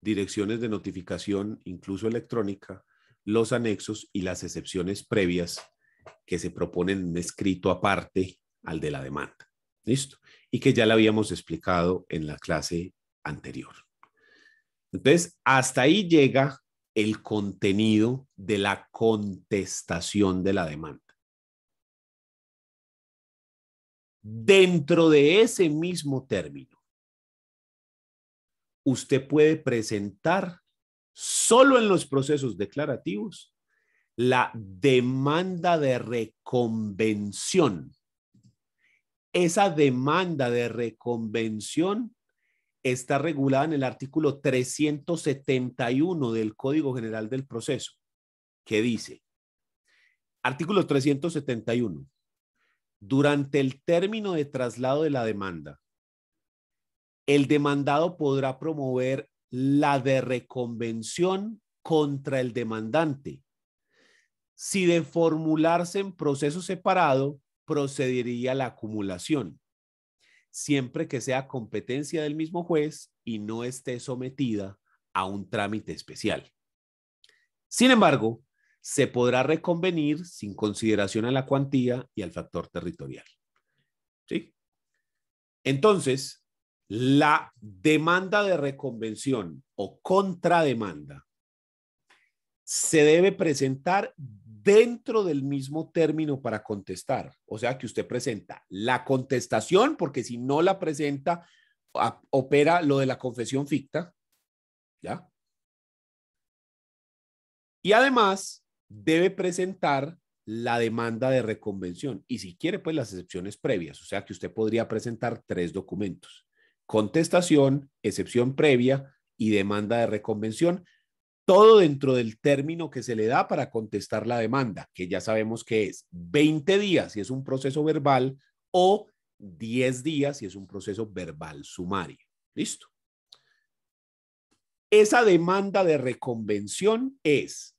direcciones de notificación, incluso electrónica, los anexos y las excepciones previas que se proponen en escrito aparte al de la demanda. ¿Listo? Y que ya la habíamos explicado en la clase anterior. Entonces, hasta ahí llega el contenido de la contestación de la demanda. Dentro de ese mismo término, usted puede presentar solo en los procesos declarativos la demanda de reconvención. Esa demanda de reconvención está regulada en el artículo 371 del Código General del Proceso, que dice, artículo 371, durante el término de traslado de la demanda, el demandado podrá promover la de reconvención contra el demandante. Si de formularse en proceso separado, procedería la acumulación, siempre que sea competencia del mismo juez y no esté sometida a un trámite especial. Sin embargo, se podrá reconvenir sin consideración a la cuantía y al factor territorial. ¿Sí? Entonces, la demanda de reconvención o contrademanda se debe presentar dentro del mismo término para contestar. O sea, que usted presenta la contestación, porque si no la presenta, opera lo de la confesión ficta, ¿ya? Y además, debe presentar la demanda de reconvención y si quiere, pues las excepciones previas, o sea que usted podría presentar tres documentos, contestación, excepción previa y demanda de reconvención, todo dentro del término que se le da para contestar la demanda, que ya sabemos que es 20 días si es un proceso verbal o 10 días si es un proceso verbal sumario. Listo. Esa demanda de reconvención es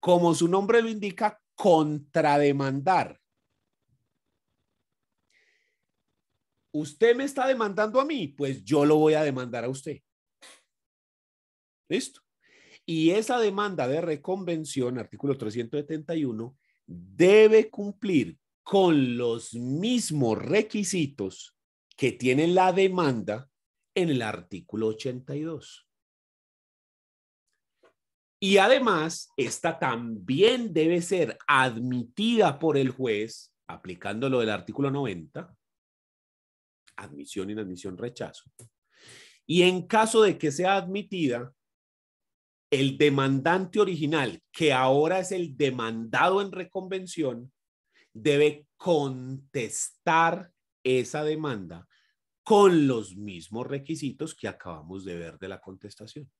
como su nombre lo indica, contrademandar. Usted me está demandando a mí, pues yo lo voy a demandar a usted. ¿Listo? Y esa demanda de reconvención, artículo 371, debe cumplir con los mismos requisitos que tiene la demanda en el artículo 82. Y además, esta también debe ser admitida por el juez, aplicando lo del artículo 90, admisión, inadmisión, rechazo. Y en caso de que sea admitida, el demandante original, que ahora es el demandado en reconvención, debe contestar esa demanda con los mismos requisitos que acabamos de ver de la contestación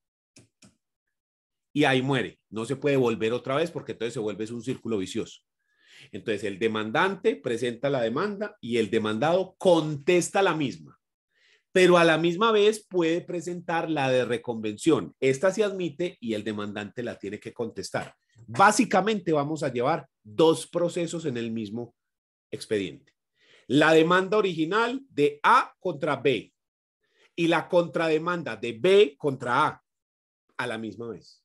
y ahí muere. No se puede volver otra vez porque entonces se vuelve un círculo vicioso. Entonces el demandante presenta la demanda y el demandado contesta la misma, pero a la misma vez puede presentar la de reconvención. Esta se admite y el demandante la tiene que contestar. Básicamente vamos a llevar dos procesos en el mismo expediente. La demanda original de A contra B y la contrademanda de B contra A a la misma vez.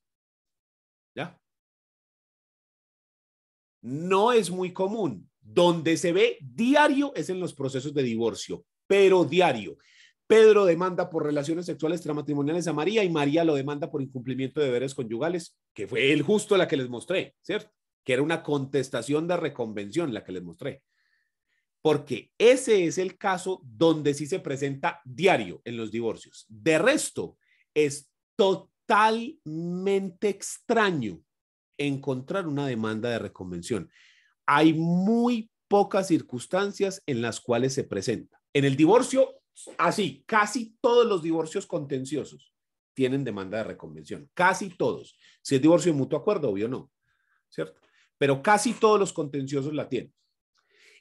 no es muy común. Donde se ve diario es en los procesos de divorcio, pero diario. Pedro demanda por relaciones sexuales tramatrimoniales a María y María lo demanda por incumplimiento de deberes conyugales, que fue el justo la que les mostré, ¿cierto? Que era una contestación de reconvención la que les mostré. Porque ese es el caso donde sí se presenta diario en los divorcios. De resto, es totalmente extraño encontrar una demanda de reconvención. Hay muy pocas circunstancias en las cuales se presenta. En el divorcio, así, casi todos los divorcios contenciosos tienen demanda de reconvención, casi todos. Si es divorcio de mutuo acuerdo, obvio no, ¿cierto? Pero casi todos los contenciosos la tienen.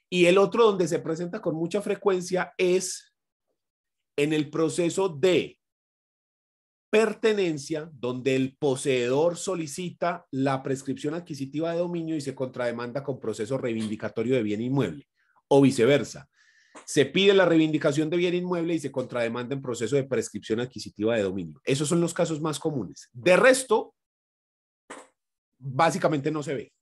Y el otro donde se presenta con mucha frecuencia es en el proceso de pertenencia donde el poseedor solicita la prescripción adquisitiva de dominio y se contrademanda con proceso reivindicatorio de bien inmueble o viceversa. Se pide la reivindicación de bien inmueble y se contrademanda en proceso de prescripción adquisitiva de dominio. Esos son los casos más comunes. De resto, básicamente no se ve.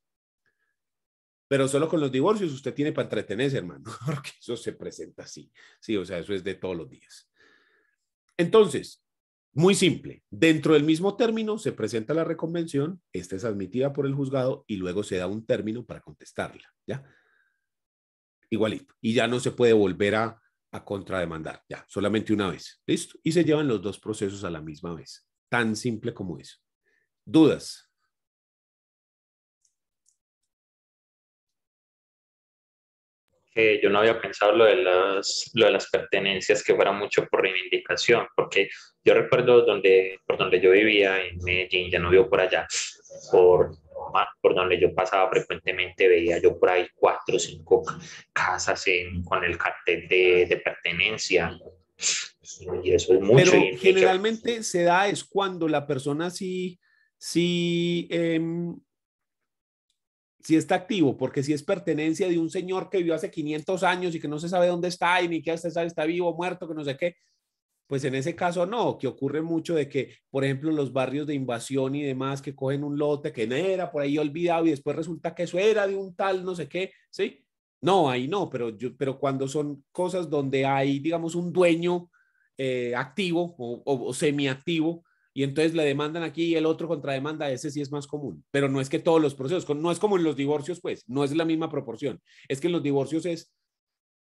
Pero solo con los divorcios usted tiene para entretenerse, hermano, [laughs] porque eso se presenta así. Sí, o sea, eso es de todos los días. Entonces, muy simple. Dentro del mismo término se presenta la reconvención, esta es admitida por el juzgado y luego se da un término para contestarla, ¿ya? Igualito. Y ya no se puede volver a, a contrademandar, ya, solamente una vez. ¿Listo? Y se llevan los dos procesos a la misma vez. Tan simple como eso. ¿Dudas? que yo no había pensado lo de las, lo de las pertenencias que fuera mucho por reivindicación, porque yo recuerdo donde, por donde yo vivía en Medellín, ya no vivo por allá, por, por donde yo pasaba frecuentemente, veía yo por ahí cuatro o cinco casas con el cartel de, de pertenencia. Y eso es mucho. Pero generalmente se da es cuando la persona sí, sí em, si está activo, porque si es pertenencia de un señor que vivió hace 500 años y que no se sabe dónde está y ni qué se sabe está vivo, o muerto, que no sé qué, pues en ese caso no, que ocurre mucho de que, por ejemplo, los barrios de invasión y demás que cogen un lote que no era por ahí olvidado y después resulta que eso era de un tal no sé qué, ¿sí? No, ahí no, pero, yo, pero cuando son cosas donde hay, digamos, un dueño eh, activo o semiactivo, y entonces la demandan aquí y el otro contrademanda, ese sí es más común, pero no es que todos los procesos, no es como en los divorcios, pues, no es la misma proporción, es que en los divorcios es,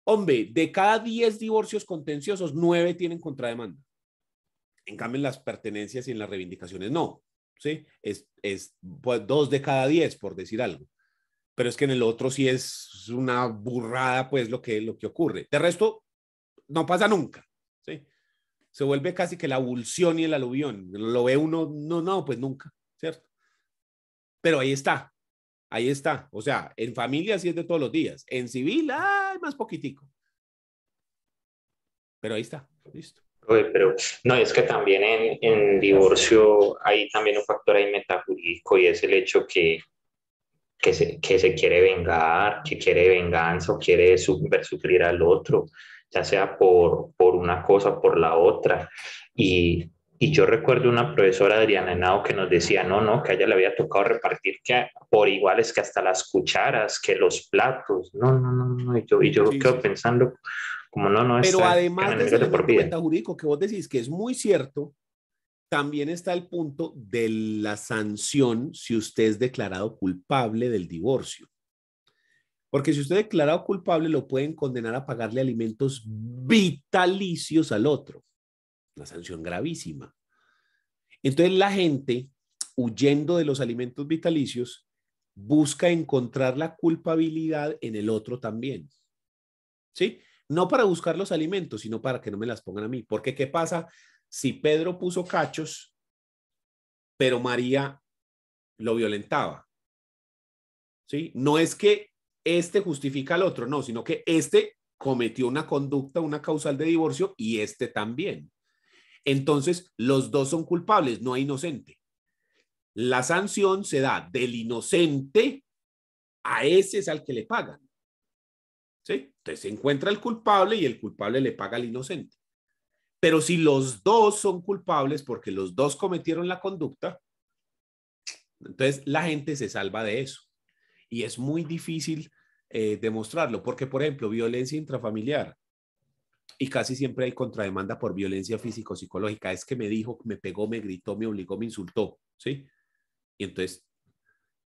hombre, de cada 10 divorcios contenciosos, 9 tienen contrademanda. En cambio, en las pertenencias y en las reivindicaciones, no, ¿sí? Es, es pues, de cada 10, por decir algo. Pero es que en el otro sí es una burrada, pues, lo que, lo que ocurre. De resto, no pasa nunca se vuelve casi que la abulsión y el aluvión. Lo ve uno, no, no, pues nunca, ¿cierto? Pero ahí está, ahí está. O sea, en familia sí es de todos los días, en civil, hay más poquitico. Pero ahí está, listo. Pero no, es que también en, divorcio hay también un factor ahí metajurídico y es el hecho que, que, se, quiere vengar, que quiere venganza o quiere sufrir al otro ya sea por, por una cosa, por la otra. Y, y yo recuerdo una profesora Adriana Henao que nos decía, no, no, que a ella le había tocado repartir que por iguales que hasta las cucharas, que los platos, no, no, no, no. Y yo, y yo quedo pensando, como no, no. Pero además de de jurídico que vos decís que es muy cierto, también está el punto de la sanción si usted es declarado culpable del divorcio. Porque si usted es declarado culpable, lo pueden condenar a pagarle alimentos vitalicios al otro. Una sanción gravísima. Entonces la gente, huyendo de los alimentos vitalicios, busca encontrar la culpabilidad en el otro también. ¿Sí? No para buscar los alimentos, sino para que no me las pongan a mí. Porque ¿qué pasa si Pedro puso cachos, pero María lo violentaba? ¿Sí? No es que este justifica al otro, no, sino que este cometió una conducta, una causal de divorcio y este también. Entonces, los dos son culpables, no hay inocente. La sanción se da del inocente a ese es al que le pagan. ¿Sí? Entonces se encuentra el culpable y el culpable le paga al inocente. Pero si los dos son culpables porque los dos cometieron la conducta, entonces la gente se salva de eso. Y es muy difícil eh, demostrarlo, porque por ejemplo, violencia intrafamiliar, y casi siempre hay contrademanda por violencia físico-psicológica, es que me dijo, me pegó, me gritó, me obligó, me insultó, ¿sí? Y entonces,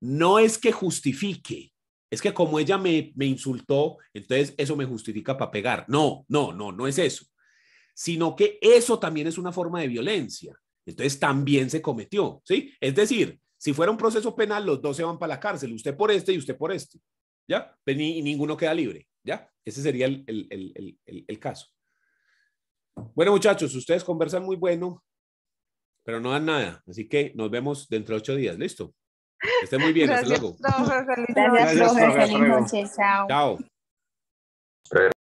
no es que justifique, es que como ella me, me insultó, entonces eso me justifica para pegar. No, no, no, no es eso, sino que eso también es una forma de violencia. Entonces también se cometió, ¿sí? Es decir, si fuera un proceso penal, los dos se van para la cárcel, usted por este y usted por este. ¿ya? y pues ninguno queda libre, ¿ya? Ese sería el, caso. Bueno, muchachos, ustedes conversan muy bueno, pero no dan nada. Así que nos vemos dentro de ocho días, ¿listo? Que estén muy bien, hasta luego. Gracias, Chao.